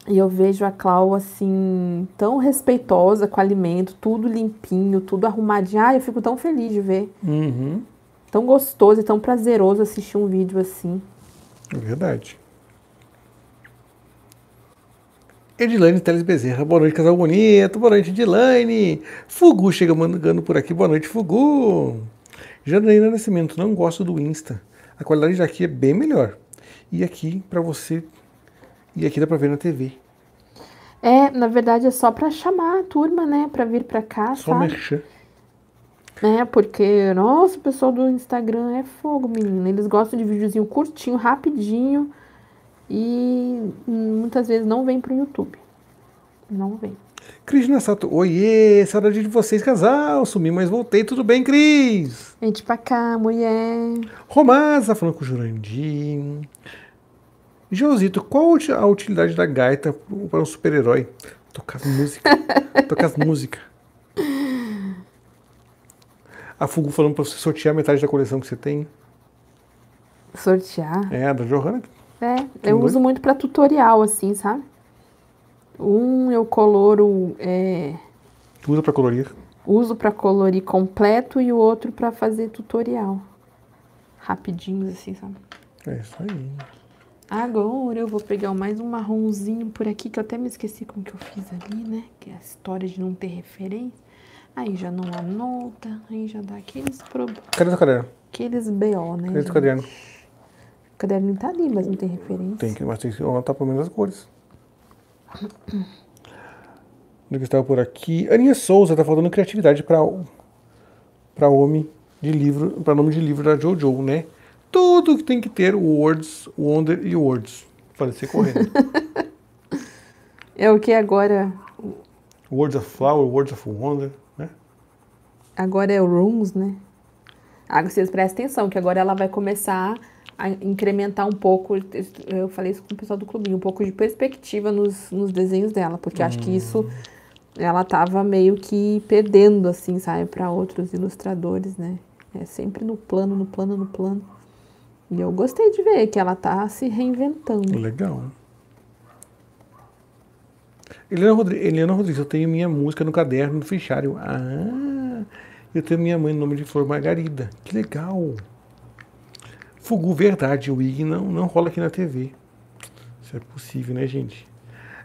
E eu vejo a Clau assim, tão respeitosa com o alimento, tudo limpinho, tudo arrumadinho. Ah, eu fico tão feliz de ver. Uhum. Tão gostoso e tão prazeroso assistir um vídeo assim. É verdade. Edilane Teles Bezerra, boa noite, casal bonito, boa noite, Edilane. Fugu chega mandando por aqui, boa noite, Fugu. Janaína Nascimento, não gosto do Insta. A qualidade daqui é bem melhor. E aqui, para você e aqui dá para ver na TV. É, na verdade é só para chamar a turma, né, para vir para cá, só sabe? Mexer. É, porque, nossa, o pessoal do Instagram é fogo, menina. Eles gostam de videozinho curtinho, rapidinho. E muitas vezes não vem pro YouTube. Não vem. Cristina Sato, oiê, saudade de vocês, casal. Sumi, mas voltei. Tudo bem, Cris? Gente pra cá, mulher. Romasa falando com o Jurandir. Josito, qual a utilidade da gaita para um super-herói? Tocar música. Tocar música. A Fugu falando para você sortear metade da coleção que você tem. Sortear? É, da Johanna. É, tem eu dois. uso muito para tutorial, assim, sabe? Um eu coloro. É... usa para colorir? Uso para colorir completo e o outro para fazer tutorial. Rapidinho, assim, sabe? É isso aí. Agora eu vou pegar mais um marronzinho por aqui, que eu até me esqueci como que eu fiz ali, né? Que é a história de não ter referência. Aí já não anota, aí já dá aqueles problemas. Cadê o caderno? Aqueles BO, né? Cadê o caderno? O caderno tá ali, mas não tem referência. Tem que, mas tem que anotar pelo menos as cores. Onde que estava por aqui? Aninha Souza, tá faltando criatividade para pra homem de livro, para nome de livro da Jojo, né? tudo que tem que ter Words, Wonder e Words, Words. Parecer correndo. é o que agora. Words of Flower, Words of Wonder, né? Agora é o Rooms, né? Ah, vocês prestem atenção, que agora ela vai começar a incrementar um pouco. Eu falei isso com o pessoal do clubinho, um pouco de perspectiva nos, nos desenhos dela, porque hum. acho que isso hum. ela tava meio que perdendo, assim, sabe, para outros ilustradores, né? É sempre no plano, no plano, no plano. E eu gostei de ver que ela está se reinventando. Legal. Eliana Rodrigues, Rodrigues, eu tenho minha música no caderno do fichário. Ah, eu tenho minha mãe no nome de Flor Margarida. Que legal. Fugu, verdade, o IG não, não rola aqui na TV. Isso é possível, né, gente?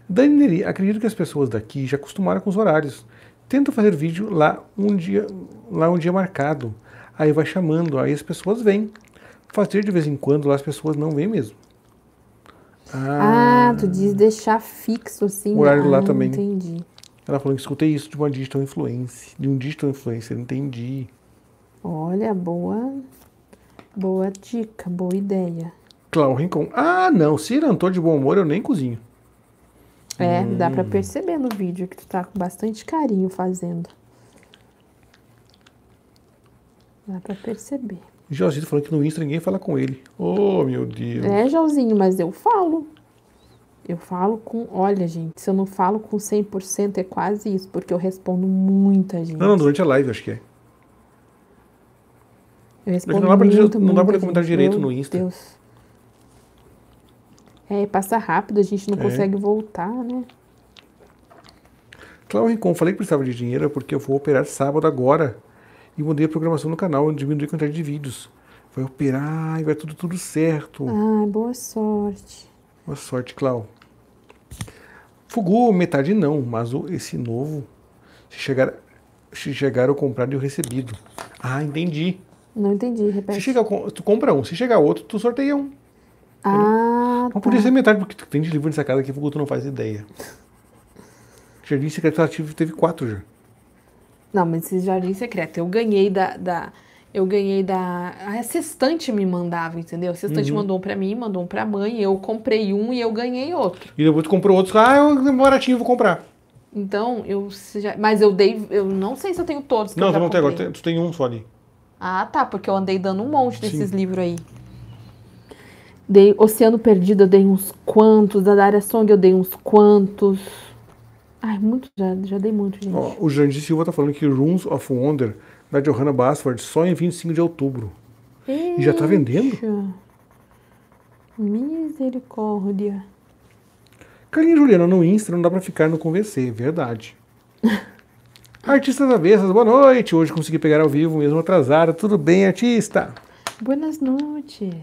Dani Neri, acredito que as pessoas daqui já acostumaram com os horários. Tenta fazer vídeo lá um dia, lá um dia marcado. Aí vai chamando, aí as pessoas vêm fazer de vez em quando, lá as pessoas não vêm mesmo. Ah, ah tu diz deixar fixo assim. O horário né? ah, lá também. Entendi. Ela falou que escutei isso de uma digital influencer, de um digital influencer, entendi. Olha, boa, boa dica, boa ideia. Clau Rincon. Ah, não, se não tô de bom humor, eu nem cozinho. É, hum. dá para perceber no vídeo que tu tá com bastante carinho fazendo. Dá para perceber. O falou que no Insta ninguém fala com ele. Oh, meu Deus. É, Joãozinho, mas eu falo. Eu falo com. Olha, gente, se eu não falo com 100%, é quase isso, porque eu respondo muita gente. Não, não durante a live, acho que é. Eu respondo não dá pra, muito, não dá pra comentar gente. direito no Insta. Deus. É, passa rápido, a gente não é. consegue voltar, né? Cláudio Rincon, falei que precisava de dinheiro porque eu vou operar sábado agora e mudei a programação no canal, diminui a quantidade de vídeos. Vai operar e vai tudo, tudo certo. Ah, boa sorte. Boa sorte, Clau. Fogou metade não, mas esse novo, se chegar, se chegar eu comprar e o recebido. Ah, entendi. Não entendi, repete. Se chegar, tu compra um, se chegar outro, tu sorteia um. Ah, Não tá. podia ser metade, porque tem de livro nessa casa que tu não faz ideia. Jardim secretário Ativo teve quatro já. Não, mas esse jardim secreto, eu ganhei da. da eu ganhei da. A cestante me mandava, entendeu? A cestante uhum. mandou um pra mim, mandou um pra mãe, eu comprei um e eu ganhei outro. E depois tu comprou outro, ah, eu baratinho, vou comprar. Então, eu. Já, mas eu dei. Eu não sei se eu tenho todos. não, tu não tem agora, tu tem um só ali. Ah, tá, porque eu andei dando um monte desses Sim. livros aí. Dei Oceano Perdido, eu dei uns quantos. Da Daria Song, eu dei uns quantos. Ai, muitos já, já dei muito, gente. Ó, o Jandir Silva tá falando que Runes of Wonder, da Johanna Basford, só em 25 de outubro. E já tá vendendo? Misericórdia. Carinha Juliana no Insta não dá pra ficar no convencer, é verdade. Artista da Vestas, boa noite. Hoje consegui pegar ao vivo, mesmo atrasada. Tudo bem, artista? Boas noites.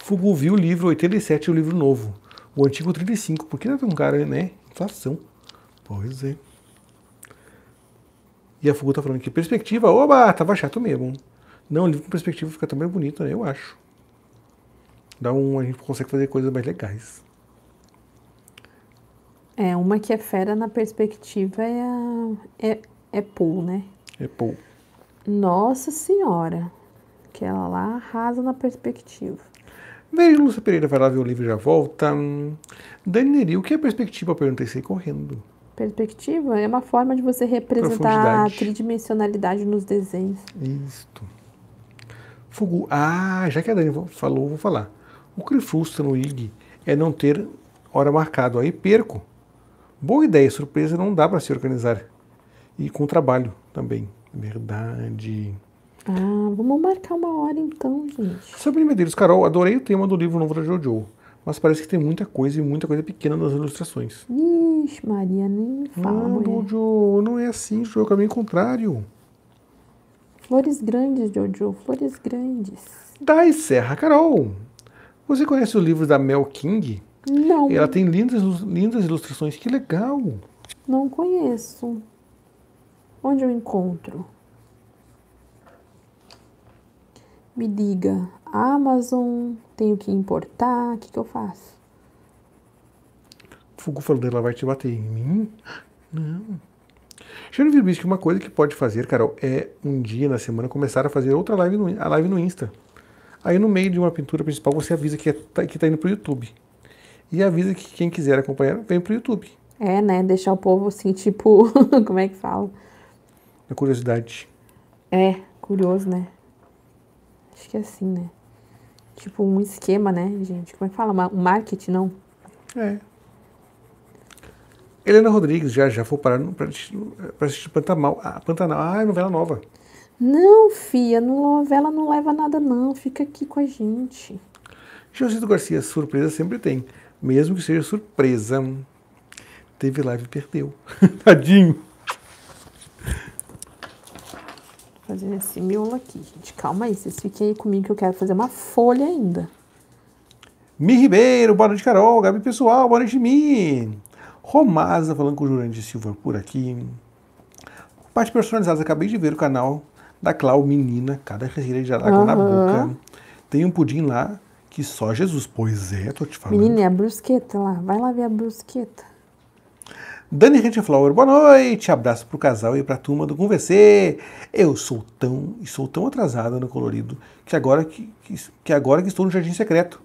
Fugu viu o livro 87 e o livro novo. O antigo 35, que não é um cara, né? Inflação. Pois é. E a Fugu tá falando que perspectiva, oba, tava chato mesmo. Não, livro com perspectiva fica também bonito, né? Eu acho. Dá um, a gente consegue fazer coisas mais legais. É, uma que é fera na perspectiva é a. É, é Paul, né? É Paul. Nossa Senhora! Que ela lá arrasa na perspectiva. Veja, Lúcia Pereira vai lá ver o livro e já volta. Dani o que é perspectiva? Eu perguntei, sei correndo. Perspectiva é uma forma de você representar a tridimensionalidade nos desenhos. Isto. Ah, já que a Dani falou, vou falar. O que frustra no IG é não ter hora marcada. Aí perco. Boa ideia, surpresa não dá para se organizar. E com trabalho também. Verdade. Ah, vamos marcar uma hora então, gente. Sobre Medeiros, Carol, adorei o tema do livro Novo da Jojo mas parece que tem muita coisa e muita coisa pequena nas ilustrações. Ixi, Maria, nem ah, fala. Não, mulher. Jojo, não é assim, Jojo, é o caminho contrário. Flores grandes, Jojo, flores grandes. Dai Serra Carol. Você conhece o livro da Mel King? Não. Ela tem lindas, lindas ilustrações, que legal. Não conheço. Onde eu encontro? me diga, Amazon, tenho que importar, o que, que eu faço? Fogo falando, ela vai te bater em mim? Não. isso que uma coisa que pode fazer, Carol, é um dia na semana começar a fazer outra live no, a live no Insta. Aí no meio de uma pintura principal você avisa que está é, que tá indo para o YouTube. E avisa que quem quiser acompanhar vem para o YouTube. É, né? Deixar o povo assim, tipo, como é que fala? A é curiosidade. É, curioso, né? acho que é assim, né? Tipo um esquema, né, gente? Como é que fala? Um marketing, não? É. Helena Rodrigues já, já foi parar para assistir Pantanal. Ah, Pantanal. Ah, é novela nova. Não, filha, novela não leva nada, não. Fica aqui com a gente. Josito Garcia, surpresa sempre tem. Mesmo que seja surpresa. Teve live e perdeu. Tadinho. fazendo esse miolo aqui, gente. Calma aí, vocês fiquem aí comigo que eu quero fazer uma folha ainda. Mi Ribeiro, boa noite, Carol. Gabi, pessoal, boa noite, Mi. Romasa falando com o Jurandir Silva por aqui. Parte personalizada, acabei de ver o canal da Clau Menina, cada receita de água tá uhum. na boca. Tem um pudim lá que só Jesus, pois é, tô te falando. Menina, é a brusqueta lá, vai lá ver a brusqueta. Dani Redflower, boa noite. Abraço pro casal e pra turma do Conversê. Eu sou tão e sou tão atrasada no colorido que agora que, que, que agora que estou no Jardim Secreto.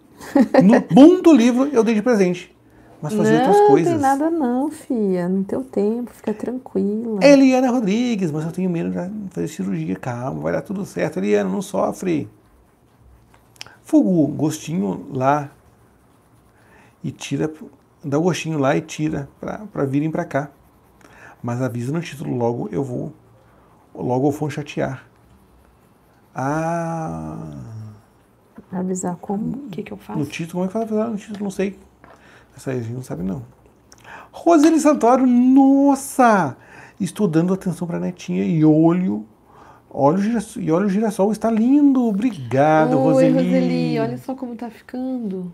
No mundo do livro eu dei de presente mas fazer outras coisas. Não tem nada não, filha. No teu tempo, fica tranquila. É Eliana Rodrigues, mas eu tenho medo de fazer cirurgia. Calma, vai dar tudo certo. Eliana, não sofre. Fogo, gostinho lá e tira dá o gostinho lá e tira para virem para cá. Mas avisa no título, logo eu vou, logo eu vou chatear. Ah. Pra avisar como? O que, que eu faço? No título, como é que fala avisar no título? Não sei. Essa aí a gente não sabe, não. Roseli Santoro, nossa! Estou dando atenção para netinha e olho. Olha o, girassol, e olha o girassol, está lindo! Obrigado, Oi, Roseli! Roseli, olha só como está ficando.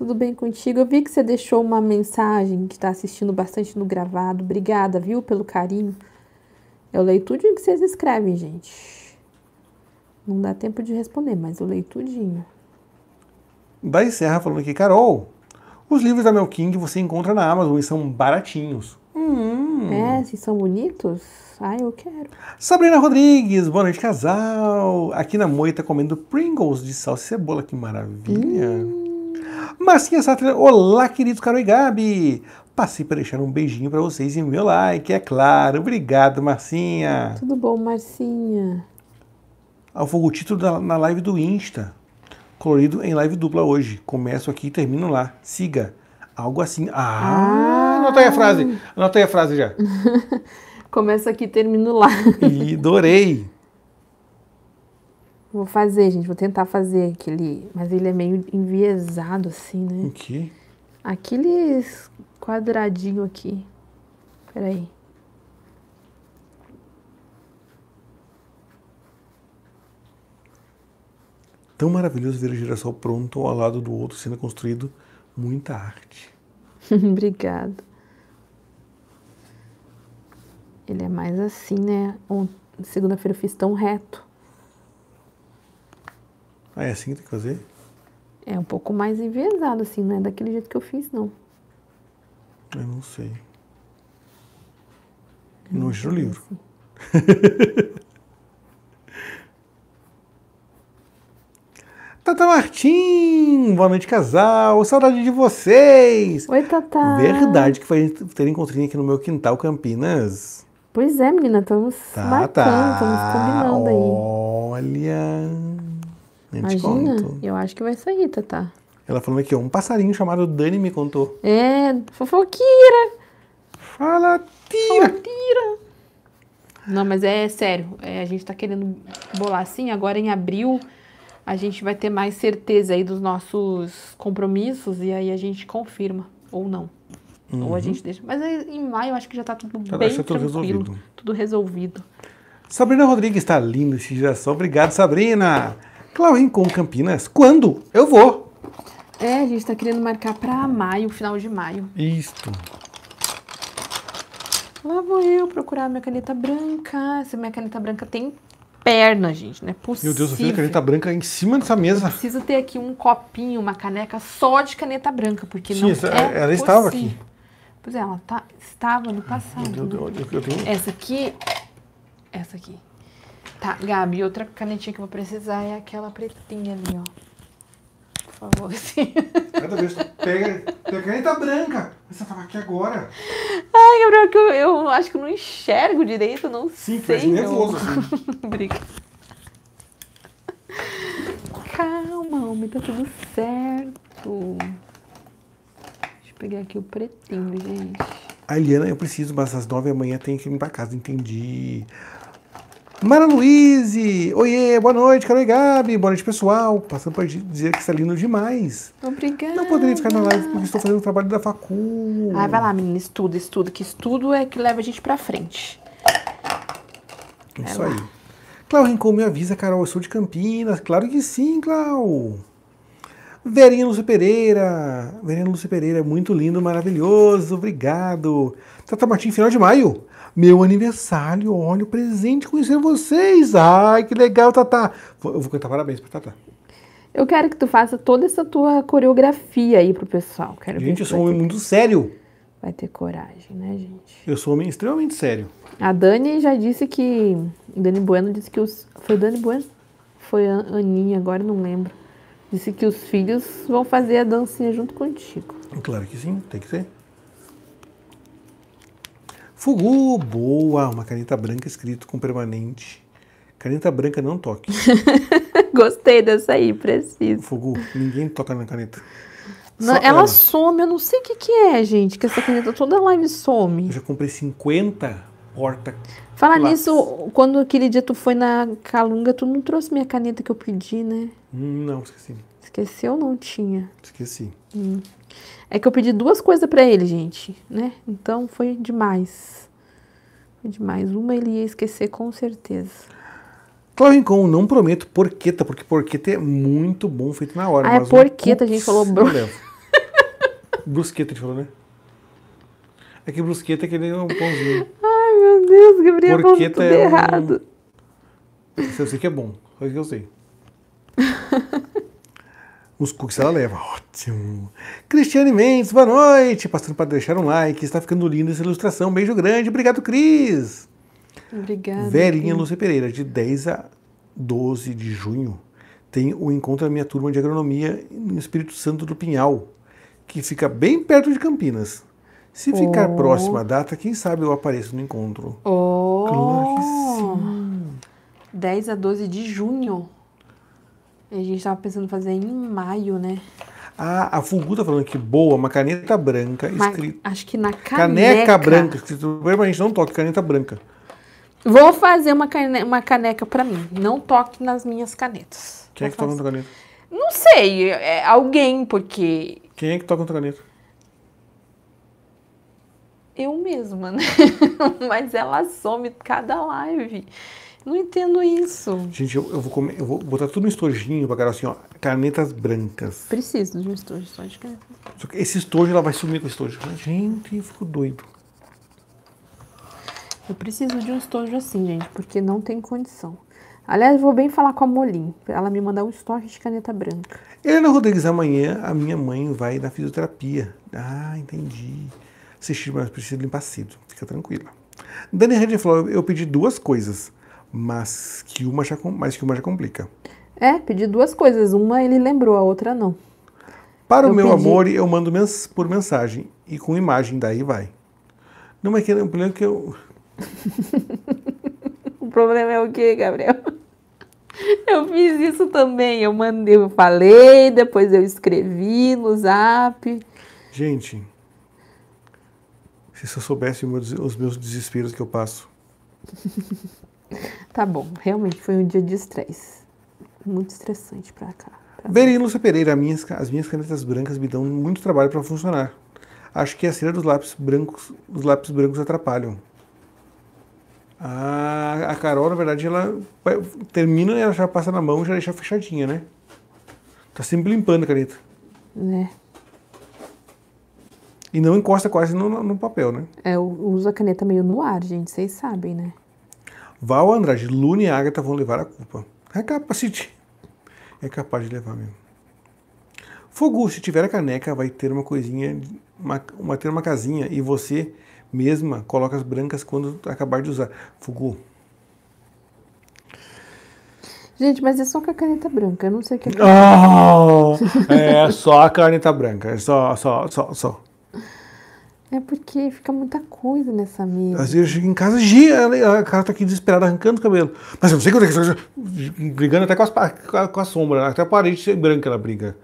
Tudo bem contigo? Eu vi que você deixou uma mensagem que está assistindo bastante no gravado. Obrigada, viu, pelo carinho. Eu é leio tudinho que vocês escrevem, gente. Não dá tempo de responder, mas eu leio tudinho. Daí Serra falando aqui, Carol, os livros da Mel King você encontra na Amazon e são baratinhos. Hum. É, se são bonitos, ai, eu quero. Sabrina Rodrigues, boa noite, casal. Aqui na moita comendo Pringles de salsa e cebola, que maravilha. Hum. Marcinha Sattler, olá queridos Carol e Gabi! Passei para deixar um beijinho para vocês e meu like, é claro. Obrigado, Marcinha. Tudo bom, Marcinha? Ah, foi o título da, na live do Insta. Colorido em live dupla hoje. Começo aqui e termino lá. Siga. Algo assim. Ah! ah. Anota aí a frase. Anota aí a frase já. Começo aqui e termino lá. e adorei. Vou fazer, gente. Vou tentar fazer aquele. Mas ele é meio enviesado, assim, né? O quê? Aqueles quadradinho aqui. Peraí. Tão maravilhoso ver o girassol pronto ao lado do outro sendo construído. Muita arte. Obrigada. Ele é mais assim, né? Segunda-feira eu fiz tão reto. Ah, é assim que tem que fazer? É um pouco mais enviesado, assim, não é daquele jeito que eu fiz, não. Eu não sei. Não acho o livro. Tata Martim, boa noite, casal. Saudade de vocês. Oi, Tata. Verdade que foi a gente ter encontrinho aqui no meu quintal, Campinas. Pois é, menina, estamos tá, marcando, tá. estamos combinando aí. Olha. Eu Imagina, eu acho que vai sair, Tatá. Ela falou aqui, um passarinho chamado Dani me contou. É, fofoquira. Fala, tira. Fala, tira. Não, mas é sério, é, a gente tá querendo bolar assim, agora em abril a gente vai ter mais certeza aí dos nossos compromissos e aí a gente confirma ou não. Uhum. Ou a uhum. gente deixa. Mas em maio acho que já tá tudo bem tá resolvido. tudo resolvido. Sabrina Rodrigues está linda esse girassol. Obrigado, Sabrina com Campinas, quando? Eu vou. É, a gente tá querendo marcar pra maio, final de maio. Isto. Lá vou eu procurar minha caneta branca. Essa minha caneta branca tem perna, gente, não é possível. Meu Deus, eu fiz a caneta branca em cima dessa mesa. Preciso ter aqui um copinho, uma caneca só de caneta branca, porque Sim, não essa, é, é ela possível. estava aqui. Pois é, ela tá, estava no ah, passado. Meu Deus, né? eu, eu, eu tenho... Essa aqui, essa aqui. Tá, Gabi, outra canetinha que eu vou precisar é aquela pretinha ali, ó. Por favor, assim. Cada vez tu pega, a caneta tá branca. Você tava aqui agora. Ai, Gabriel, que eu, eu acho que eu não enxergo direito, não Sim, sei. Sim, nervoso. Assim. Obrigada. Calma, homem, tá tudo certo. Deixa eu pegar aqui o pretinho, gente. A Eliana, eu preciso, mas às nove da manhã tem que ir pra casa, entendi. Mara Luíse, oiê, boa noite, Carol e Gabi, boa noite pessoal. Passando para dizer que está é lindo demais. Obrigada. Não poderia ficar na live porque estou fazendo o trabalho da facu. Ah, vai lá, menina, estuda, estuda, que estudo é que leva a gente para frente. Isso aí. Clau Rincon me avisa, Carol, eu sou de Campinas. Claro que sim, Clau. Verinha Lúcia Pereira. Verinha Lúcia Pereira, muito lindo, maravilhoso. Obrigado. Tata Martim, final de maio meu aniversário, olha o presente, conhecer vocês. Ai, que legal, Tatá. Eu vou cantar parabéns para Tatá. Eu quero que tu faça toda essa tua coreografia aí pro pessoal. Quero gente, eu sou um homem muito sério. Vai ter coragem, né, gente? Eu sou um homem extremamente sério. A Dani já disse que. Dani Bueno disse que os. Foi Dani Bueno? Foi a Aninha, agora não lembro. Disse que os filhos vão fazer a dancinha junto contigo. Claro que sim, tem que ser. Fugu, boa! Uma caneta branca escrito com permanente. Caneta branca não toque. Gostei dessa aí, preciso. Fugu, ninguém toca na caneta. Não, ela, ela, some, eu não sei o que, que é, gente, que essa caneta toda lá me some. Eu já comprei 50 porta. Falar nisso, quando aquele dia tu foi na Calunga, tu não trouxe minha caneta que eu pedi, né? Hum, não, esqueci. Esqueceu ou não tinha? Esqueci. Hum. É que eu pedi duas coisas para ele, gente, né? Então foi demais. Foi demais. Uma ele ia esquecer com certeza. Claro, Rincon, não prometo porqueta, porque porqueta é muito bom feito na hora. Ah, é porqueta, um... a gente falou bro. brusqueta, a gente falou, né? É que brusqueta é que nem um pãozinho. Ai, meu Deus, Gabriel, porqueta falou tudo é errado. Um... Eu sei que é bom, só é que eu sei. os cookies ela leva. Ótimo. Cristiane Mendes, boa noite. Passando para deixar um like. Está ficando linda essa ilustração. Beijo grande. Obrigado, Cris. Obrigada. Velhinha Lúcia Pereira, de 10 a 12 de junho, tem o encontro da minha turma de agronomia no Espírito Santo do Pinhal, que fica bem perto de Campinas. Se ficar oh. próxima a data, quem sabe eu apareço no encontro. Oh. Claro que sim. 10 a 12 de junho. A gente tava pensando em fazer em maio, né? Ah, a Fungu tá falando que boa, uma caneta branca escrita. Acho que na caneca. Caneca branca, escrito. Mas a gente não toca caneta branca. Vou fazer uma caneca, uma caneca pra mim. Não toque nas minhas canetas. Quem Vou é que fazer. toca na caneta? Não sei, é alguém, porque. Quem é que toca na caneta? Eu mesma, né? Mas ela some cada live. Não entendo isso. Gente, eu, eu, vou, comer, eu vou botar tudo no estojinho pra cara assim, ó. Canetas brancas. Preciso de um estojo só de caneta. Só que esse estojo, ela vai sumir com o estojo. gente, eu fico doido. Eu preciso de um estojo assim, gente, porque não tem condição. Aliás, eu vou bem falar com a Molim, ela me mandar um estoque de caneta branca. Helena Rodrigues, amanhã a minha mãe vai na fisioterapia. Ah, entendi. Assistir, mas preciso limpar cedo. Fica tranquila. Dani Rede falou, eu pedi duas coisas mas que uma já, mas que uma já complica. É, pedi duas coisas. Uma ele lembrou, a outra não. Para eu o meu pedi... amor, eu mando mens por mensagem e com imagem, daí vai. Não é que é um problema que eu. o problema é o que, Gabriel? Eu fiz isso também. Eu mandei, eu falei, depois eu escrevi no zap. Gente, se eu soubesse os meus desesperos que eu passo. Tá bom, realmente foi um dia de estresse. Muito estressante pra cá. Pra Lúcia Pereira, minhas, as minhas canetas brancas me dão muito trabalho para funcionar. Acho que a cera dos lápis brancos, os lápis brancos atrapalham. A, a Carol, na verdade, ela termina e ela já passa na mão e já deixa fechadinha, né? Tá sempre limpando a caneta. Né? E não encosta quase no, no papel, né? É, usa a caneta meio no ar, gente, vocês sabem, né? Val Andrade, Luna e Agatha vão levar a culpa. É capaz, de... é capaz de levar mesmo. Fogu, se tiver a caneca, vai ter uma coisinha, uma, uma, ter uma casinha e você mesma coloca as brancas quando acabar de usar. Fogu. Gente, mas é só com a caneta branca, eu não sei o que é. Oh, é só a caneta branca, é só, só, só, só. É porque fica muita coisa nessa mesa. Às vezes eu chego em casa, gira, né? a cara tá aqui desesperada, arrancando o cabelo. Mas eu não sei o que eu Brigando até com, as, com a sombra, né? até a parede branca ela briga.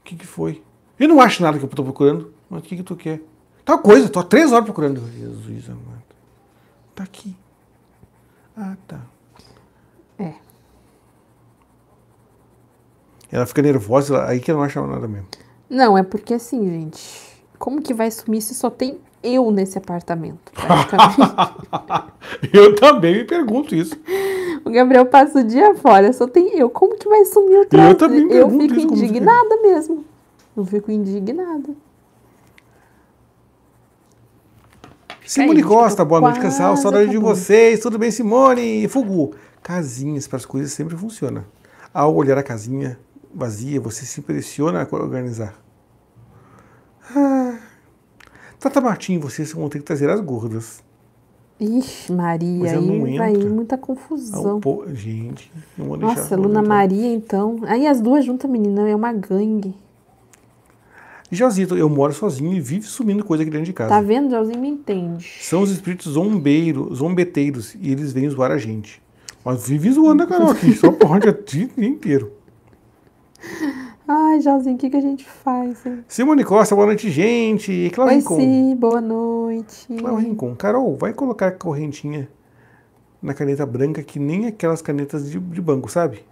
O que, que foi? Eu não acho nada que eu tô procurando, mas o que, que tu quer? Tal coisa, tô há três horas procurando. Jesus amado. Tá aqui. Ah, tá. É. Ela fica nervosa, aí que ela não acha nada mesmo. Não, é porque assim, gente como que vai sumir se só tem eu nesse apartamento? eu também me pergunto isso. O Gabriel passa o dia fora, só tem eu. Como que vai sumir o trabalho? Eu também me Eu fico isso, indignada mesmo. Eu fico indignada. Simone Costa, boa noite, casal. Saudade de vocês. Tudo bem, Simone? Fugu. Casinhas para as coisas sempre funciona. Ao olhar a casinha vazia, você se impressiona a organizar. Ah, Tata Martins, vocês vão ter que trazer as gordas. Ixi, Maria, aí vai muita confusão. Ah, pô, gente, não vou deixar. Nossa, Luna Maria, então. Aí as duas juntas, menina, é uma gangue. Josito, eu moro sozinho e vive sumindo coisa aqui dentro de casa. Tá vendo? Josinho me entende. São os espíritos zombeiros, zombeteiros, e eles vêm zoar a gente. Mas vive zoando a Carol aqui, só pode o dia inteiro. Ai, Jalzinho, o que, que a gente faz? Hein? Simone Costa, boa noite, gente. Cláudio Rincon. sim, boa noite. Cláudio Rincon. Carol, vai colocar a correntinha na caneta branca que nem aquelas canetas de, de banco, sabe?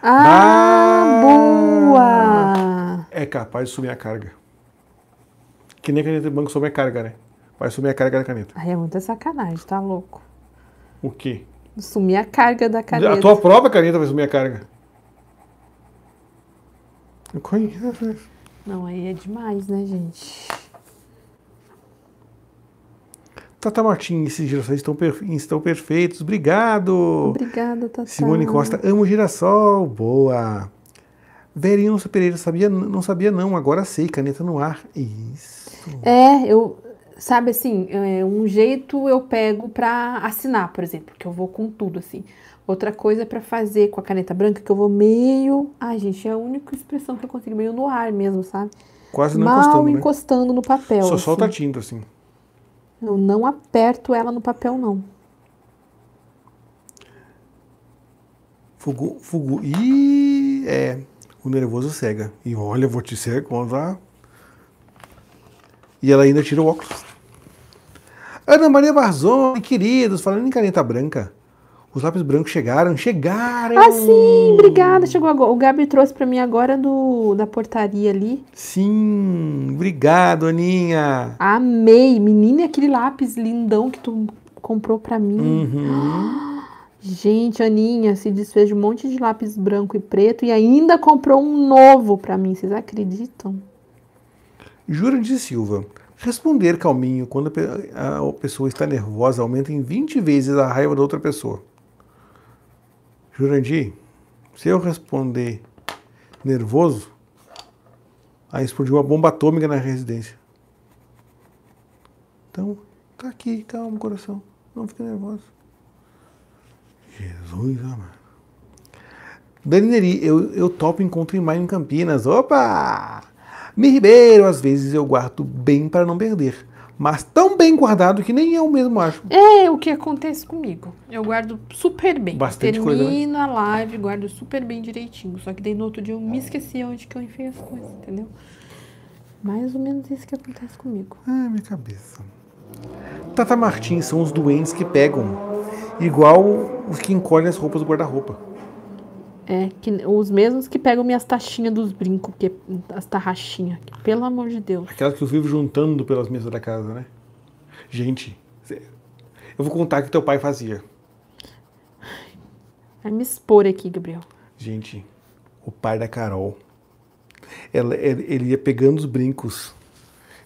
Ah, boa! É capaz de sumir a carga. Que nem a caneta de banco some a carga, né? Vai sumir a carga da caneta. Ai, é muita sacanagem, tá louco. O quê? Sumir a carga da caneta. A tua própria caneta vai sumir a carga. Eu conheço. Não, aí é demais, né, gente? Tata Martins, esses girassóis estão, perfe... estão perfeitos. Obrigado! Obrigada, Tata. Simone Costa, amo girassol. Boa! Verinho Pereira, sabia, não sabia não, agora sei, caneta no ar. Isso. É, eu, sabe assim, é, um jeito eu pego pra assinar, por exemplo, que eu vou com tudo, assim. Outra coisa para fazer com a caneta branca que eu vou meio. Ai, gente, é a única expressão que eu consigo meio no ar mesmo, sabe? Quase não Mal encostando, né? no papel. Só assim. solta a assim. tinta assim. Eu não aperto ela no papel não. Fugu, fugu. E é, o nervoso cega. E olha, vou te ser contra. E ela ainda tira o óculos. Ana Maria Barzoni, queridos, falando em caneta branca. Os lápis brancos chegaram, chegaram! Ah, sim, obrigada, chegou agora. O Gabi trouxe para mim agora do da portaria ali. Sim, obrigado, Aninha! Amei! Menina, aquele lápis lindão que tu comprou para mim. Uhum. Gente, Aninha se desfez de um monte de lápis branco e preto e ainda comprou um novo para mim, vocês acreditam? Jura de Silva. Responder calminho quando a pessoa está nervosa aumenta em 20 vezes a raiva da outra pessoa. Jurandir, se eu responder nervoso, aí explodiu uma bomba atômica na residência. Então, tá aqui, calma, coração. Não fique nervoso. Jesus amado. Dani Neri, eu, eu topo encontro em maio em Campinas. Opa! Me Ribeiro, às vezes eu guardo bem para não perder mas tão bem guardado que nem eu mesmo acho. É o que acontece comigo. Eu guardo super bem. Bastante Termino coisa, né? a live, guardo super bem direitinho. Só que daí no outro dia eu me ah. esqueci onde que eu enfiei as coisas, entendeu? Mais ou menos isso que acontece comigo. Ah, minha cabeça. Tata Martins são os doentes que pegam. Igual os que encolhem as roupas do guarda-roupa. É, que, os mesmos que pegam minhas taxinhas dos brincos, que, as tarraxinhas. Que, pelo amor de Deus. Aquelas que eu vivo juntando pelas mesas da casa, né? Gente, eu vou contar o que teu pai fazia. Vai me expor aqui, Gabriel. Gente, o pai da Carol, ela, ele ia pegando os brincos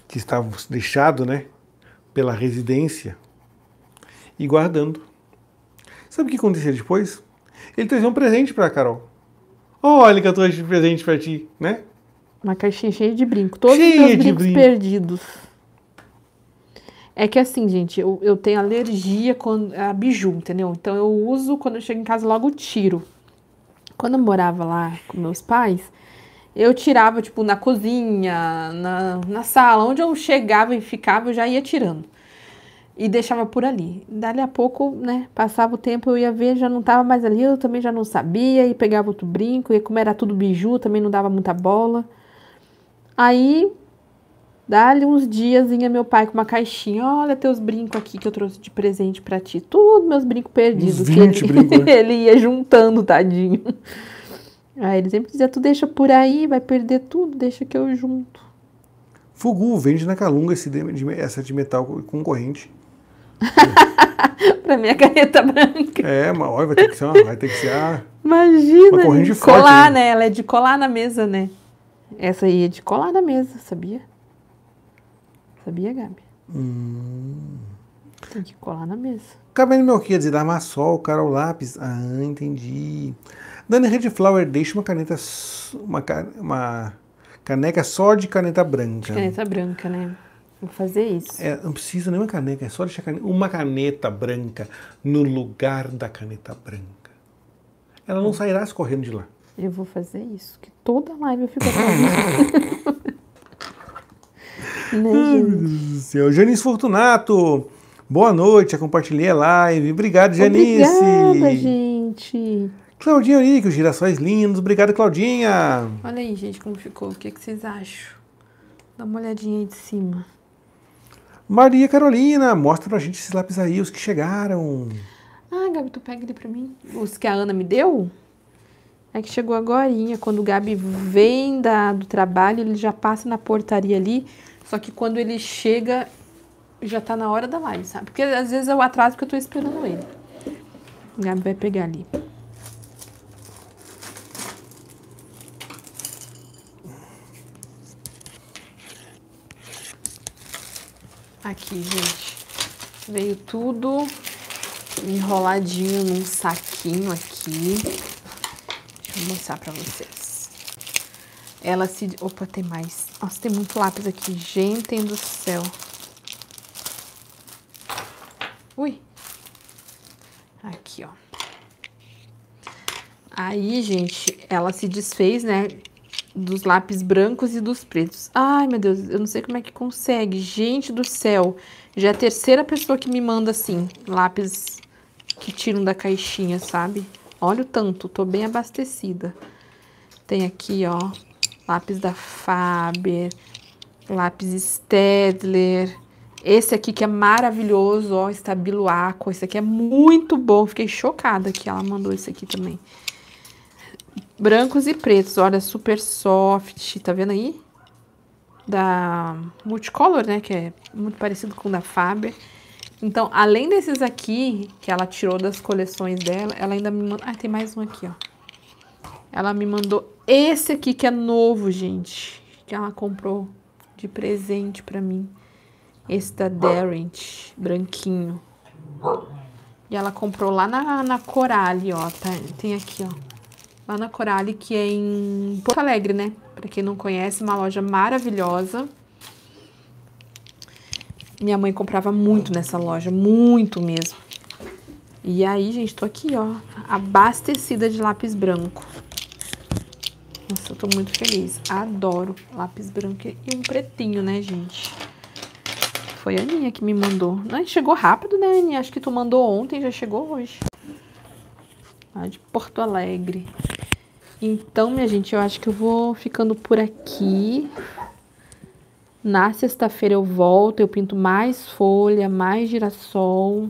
que estavam deixados, né? Pela residência e guardando. Sabe o que acontecia depois? ele trazia um presente para a Carol. Olha que eu trouxe de presente para ti, né? Uma caixinha cheia de brinco. Todos cheia os meus brincos brinco. perdidos. É que assim, gente, eu, eu tenho alergia quando, a biju, entendeu? Então eu uso, quando eu chego em casa, logo tiro. Quando eu morava lá com meus pais, eu tirava, tipo, na cozinha, na, na sala, onde eu chegava e ficava, eu já ia tirando e deixava por ali. Dali a pouco, né, passava o tempo, eu ia ver, já não estava mais ali, eu também já não sabia, e pegava outro brinco, e como era tudo biju, também não dava muita bola. Aí, dali uns dias, vinha meu pai com uma caixinha, olha teus brincos aqui que eu trouxe de presente para ti, tudo meus brincos perdidos, que ele, ele ia juntando, tadinho. Aí ele sempre dizia, tu deixa por aí, vai perder tudo, deixa que eu junto. Fugu vende na Calunga esse de, essa de metal com corrente. pra minha carreta branca. É, mas olha, vai ter que ser vai ter que ser a... Imagina, uma corrente de colar, né? Ela é de colar na mesa, né? Essa aí é de colar na mesa, sabia? Sabia, Gabi? Hum. Tem que colar na mesa. Cabelo Melquiades, é Damassol, Carol Lápis. Ah, entendi. Dani Flower deixa uma caneta. Uma, uma caneca só de caneta branca. De caneta branca, né? Vou fazer isso. É, não precisa nem uma caneta, é só deixar caneta, uma caneta branca no lugar da caneta branca. Ela não sairá escorrendo de lá. Eu vou fazer isso, que toda live eu fico falando. né, Seu Janice Fortunato, boa noite, compartilhei a live. Obrigado, Janice. Obrigada, gente. Claudinha os girassóis lindos. Obrigado, Claudinha. Olha aí, gente, como ficou. O que, é que vocês acham? Dá uma olhadinha aí de cima. Maria Carolina, mostra pra gente esses lápis aí, os que chegaram. Ah, Gabi, tu pega ele pra mim. Os que a Ana me deu? É que chegou agora. quando o Gabi vem da, do trabalho, ele já passa na portaria ali, só que quando ele chega, já tá na hora da live, sabe? Porque às vezes eu atraso porque eu tô esperando ele. O Gabi vai pegar ali. Aqui, gente. Veio tudo enroladinho num saquinho aqui. Deixa eu mostrar pra vocês. Ela se... Opa, tem mais. Nossa, tem muito lápis aqui. Gente do céu. Ui. Aqui, ó. Aí, gente, ela se desfez, né? dos lápis brancos e dos pretos. Ai, meu Deus, eu não sei como é que consegue. Gente do céu, já é a terceira pessoa que me manda, assim, lápis que tiram da caixinha, sabe? Olha o tanto, tô bem abastecida. Tem aqui, ó, lápis da Faber, lápis Stedler. Esse aqui que é maravilhoso, ó, Estabilo Aqua. Esse aqui é muito bom, fiquei chocada que ela mandou esse aqui também. Brancos e pretos, olha, super soft, tá vendo aí? Da Multicolor, né, que é muito parecido com o da Faber. Então, além desses aqui, que ela tirou das coleções dela, ela ainda me mandou... Ah, tem mais um aqui, ó. Ela me mandou esse aqui, que é novo, gente. Que ela comprou de presente pra mim. Esse da Darrent, branquinho. E ela comprou lá na, na Coralie, ó. Tá, tem aqui, ó lá na Corale, que é em Porto Alegre, né? Para quem não conhece, uma loja maravilhosa. Minha mãe comprava muito nessa loja, muito mesmo. E aí, gente, tô aqui, ó, abastecida de lápis branco. Nossa, eu tô muito feliz. Adoro lápis branco e um pretinho, né, gente? Foi a Aninha que me mandou. Não, chegou rápido, né, Aninha? Acho que tu mandou ontem, já chegou hoje. Lá de Porto Alegre. Então, minha gente, eu acho que eu vou ficando por aqui. Na sexta-feira eu volto, eu pinto mais folha, mais girassol.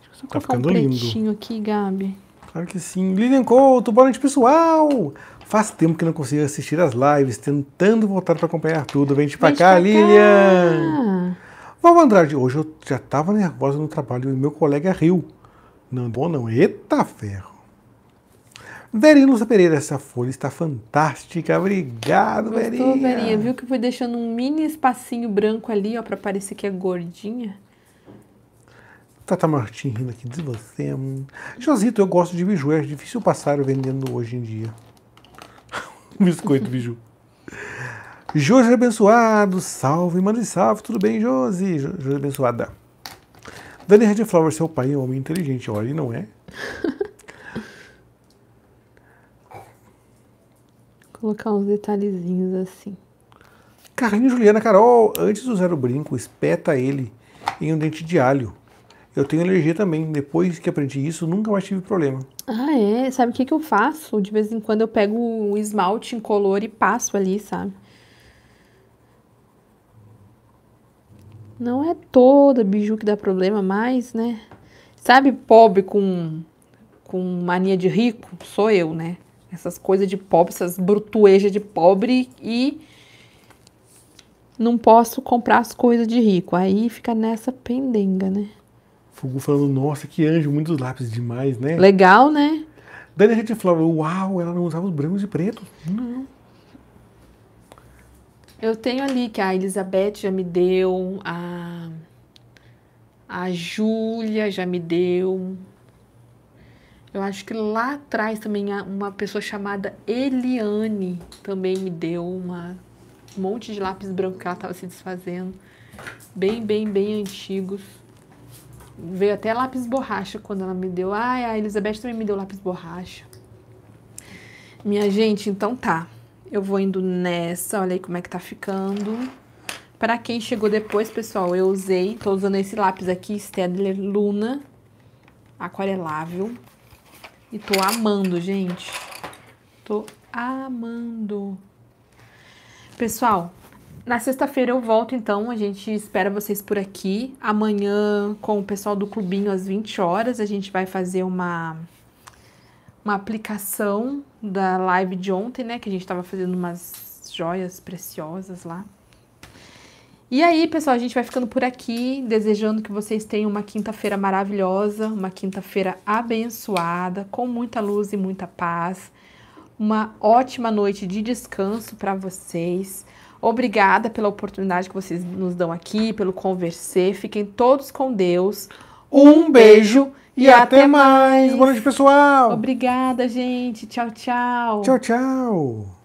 Deixa eu só tá colocar um pretinho lindo. aqui, Gabi. Claro que sim. Lilian Couto, boa noite, pessoal! Faz tempo que não consigo assistir as lives, tentando voltar para acompanhar tudo. Vem de pra Vem cá, pra Lilian! Vamos, Andrade. Hoje eu já estava nervosa no trabalho e meu colega riu. Não, bom não. Eita ferro! Verinha Lúcia Pereira, essa folha está fantástica. Obrigado, Gostou, Verinha. Verinha. Viu que foi deixando um mini espacinho branco ali, ó, para parecer que é gordinha? Tata Martim rindo aqui, de você. Hum. Josito, eu gosto de biju, é difícil passar vendendo hoje em dia. Biscoito biju. Josi abençoado, salve, manda salve, tudo bem, Josi? Josi abençoada. Dani Redflower, seu pai é um homem inteligente, olha, ele não é? Colocar uns detalhezinhos assim. Carrinho Juliana Carol, antes de usar o brinco, espeta ele em um dente de alho. Eu tenho alergia também. Depois que aprendi isso, nunca mais tive problema. Ah, é? Sabe o que, que eu faço? De vez em quando eu pego um esmalte incolor e passo ali, sabe? Não é toda biju que dá problema, mas, né? Sabe, pobre com, com mania de rico? Sou eu, né? essas coisas de pobre, essas brutuejas de pobre e não posso comprar as coisas de rico. Aí fica nessa pendenga, né? Fogo falando, nossa, que anjo, muitos lápis demais, né? Legal, né? Daí a gente falava, uau, ela não usava os brancos e pretos. Não. Eu tenho ali que a Elizabeth já me deu, a, a Júlia já me deu, eu acho que lá atrás também uma pessoa chamada Eliane também me deu uma, um monte de lápis branco que ela estava se desfazendo. Bem, bem, bem antigos. Veio até lápis borracha quando ela me deu. Ah, a Elizabeth também me deu lápis borracha. Minha gente, então tá. Eu vou indo nessa, olha aí como é que tá ficando. Para quem chegou depois, pessoal, eu usei, tô usando esse lápis aqui, Stedler Luna, aquarelável. E tô amando, gente. Tô amando. Pessoal, na sexta-feira eu volto, então. A gente espera vocês por aqui. Amanhã, com o pessoal do Clubinho, às 20 horas, a gente vai fazer uma, uma aplicação da live de ontem, né? Que a gente tava fazendo umas joias preciosas lá. E aí, pessoal, a gente vai ficando por aqui, desejando que vocês tenham uma quinta-feira maravilhosa, uma quinta-feira abençoada, com muita luz e muita paz. Uma ótima noite de descanso para vocês. Obrigada pela oportunidade que vocês nos dão aqui, pelo conversar. Fiquem todos com Deus. Um beijo e, e até, até mais. mais. Boa noite, pessoal. Obrigada, gente. Tchau, tchau. Tchau, tchau.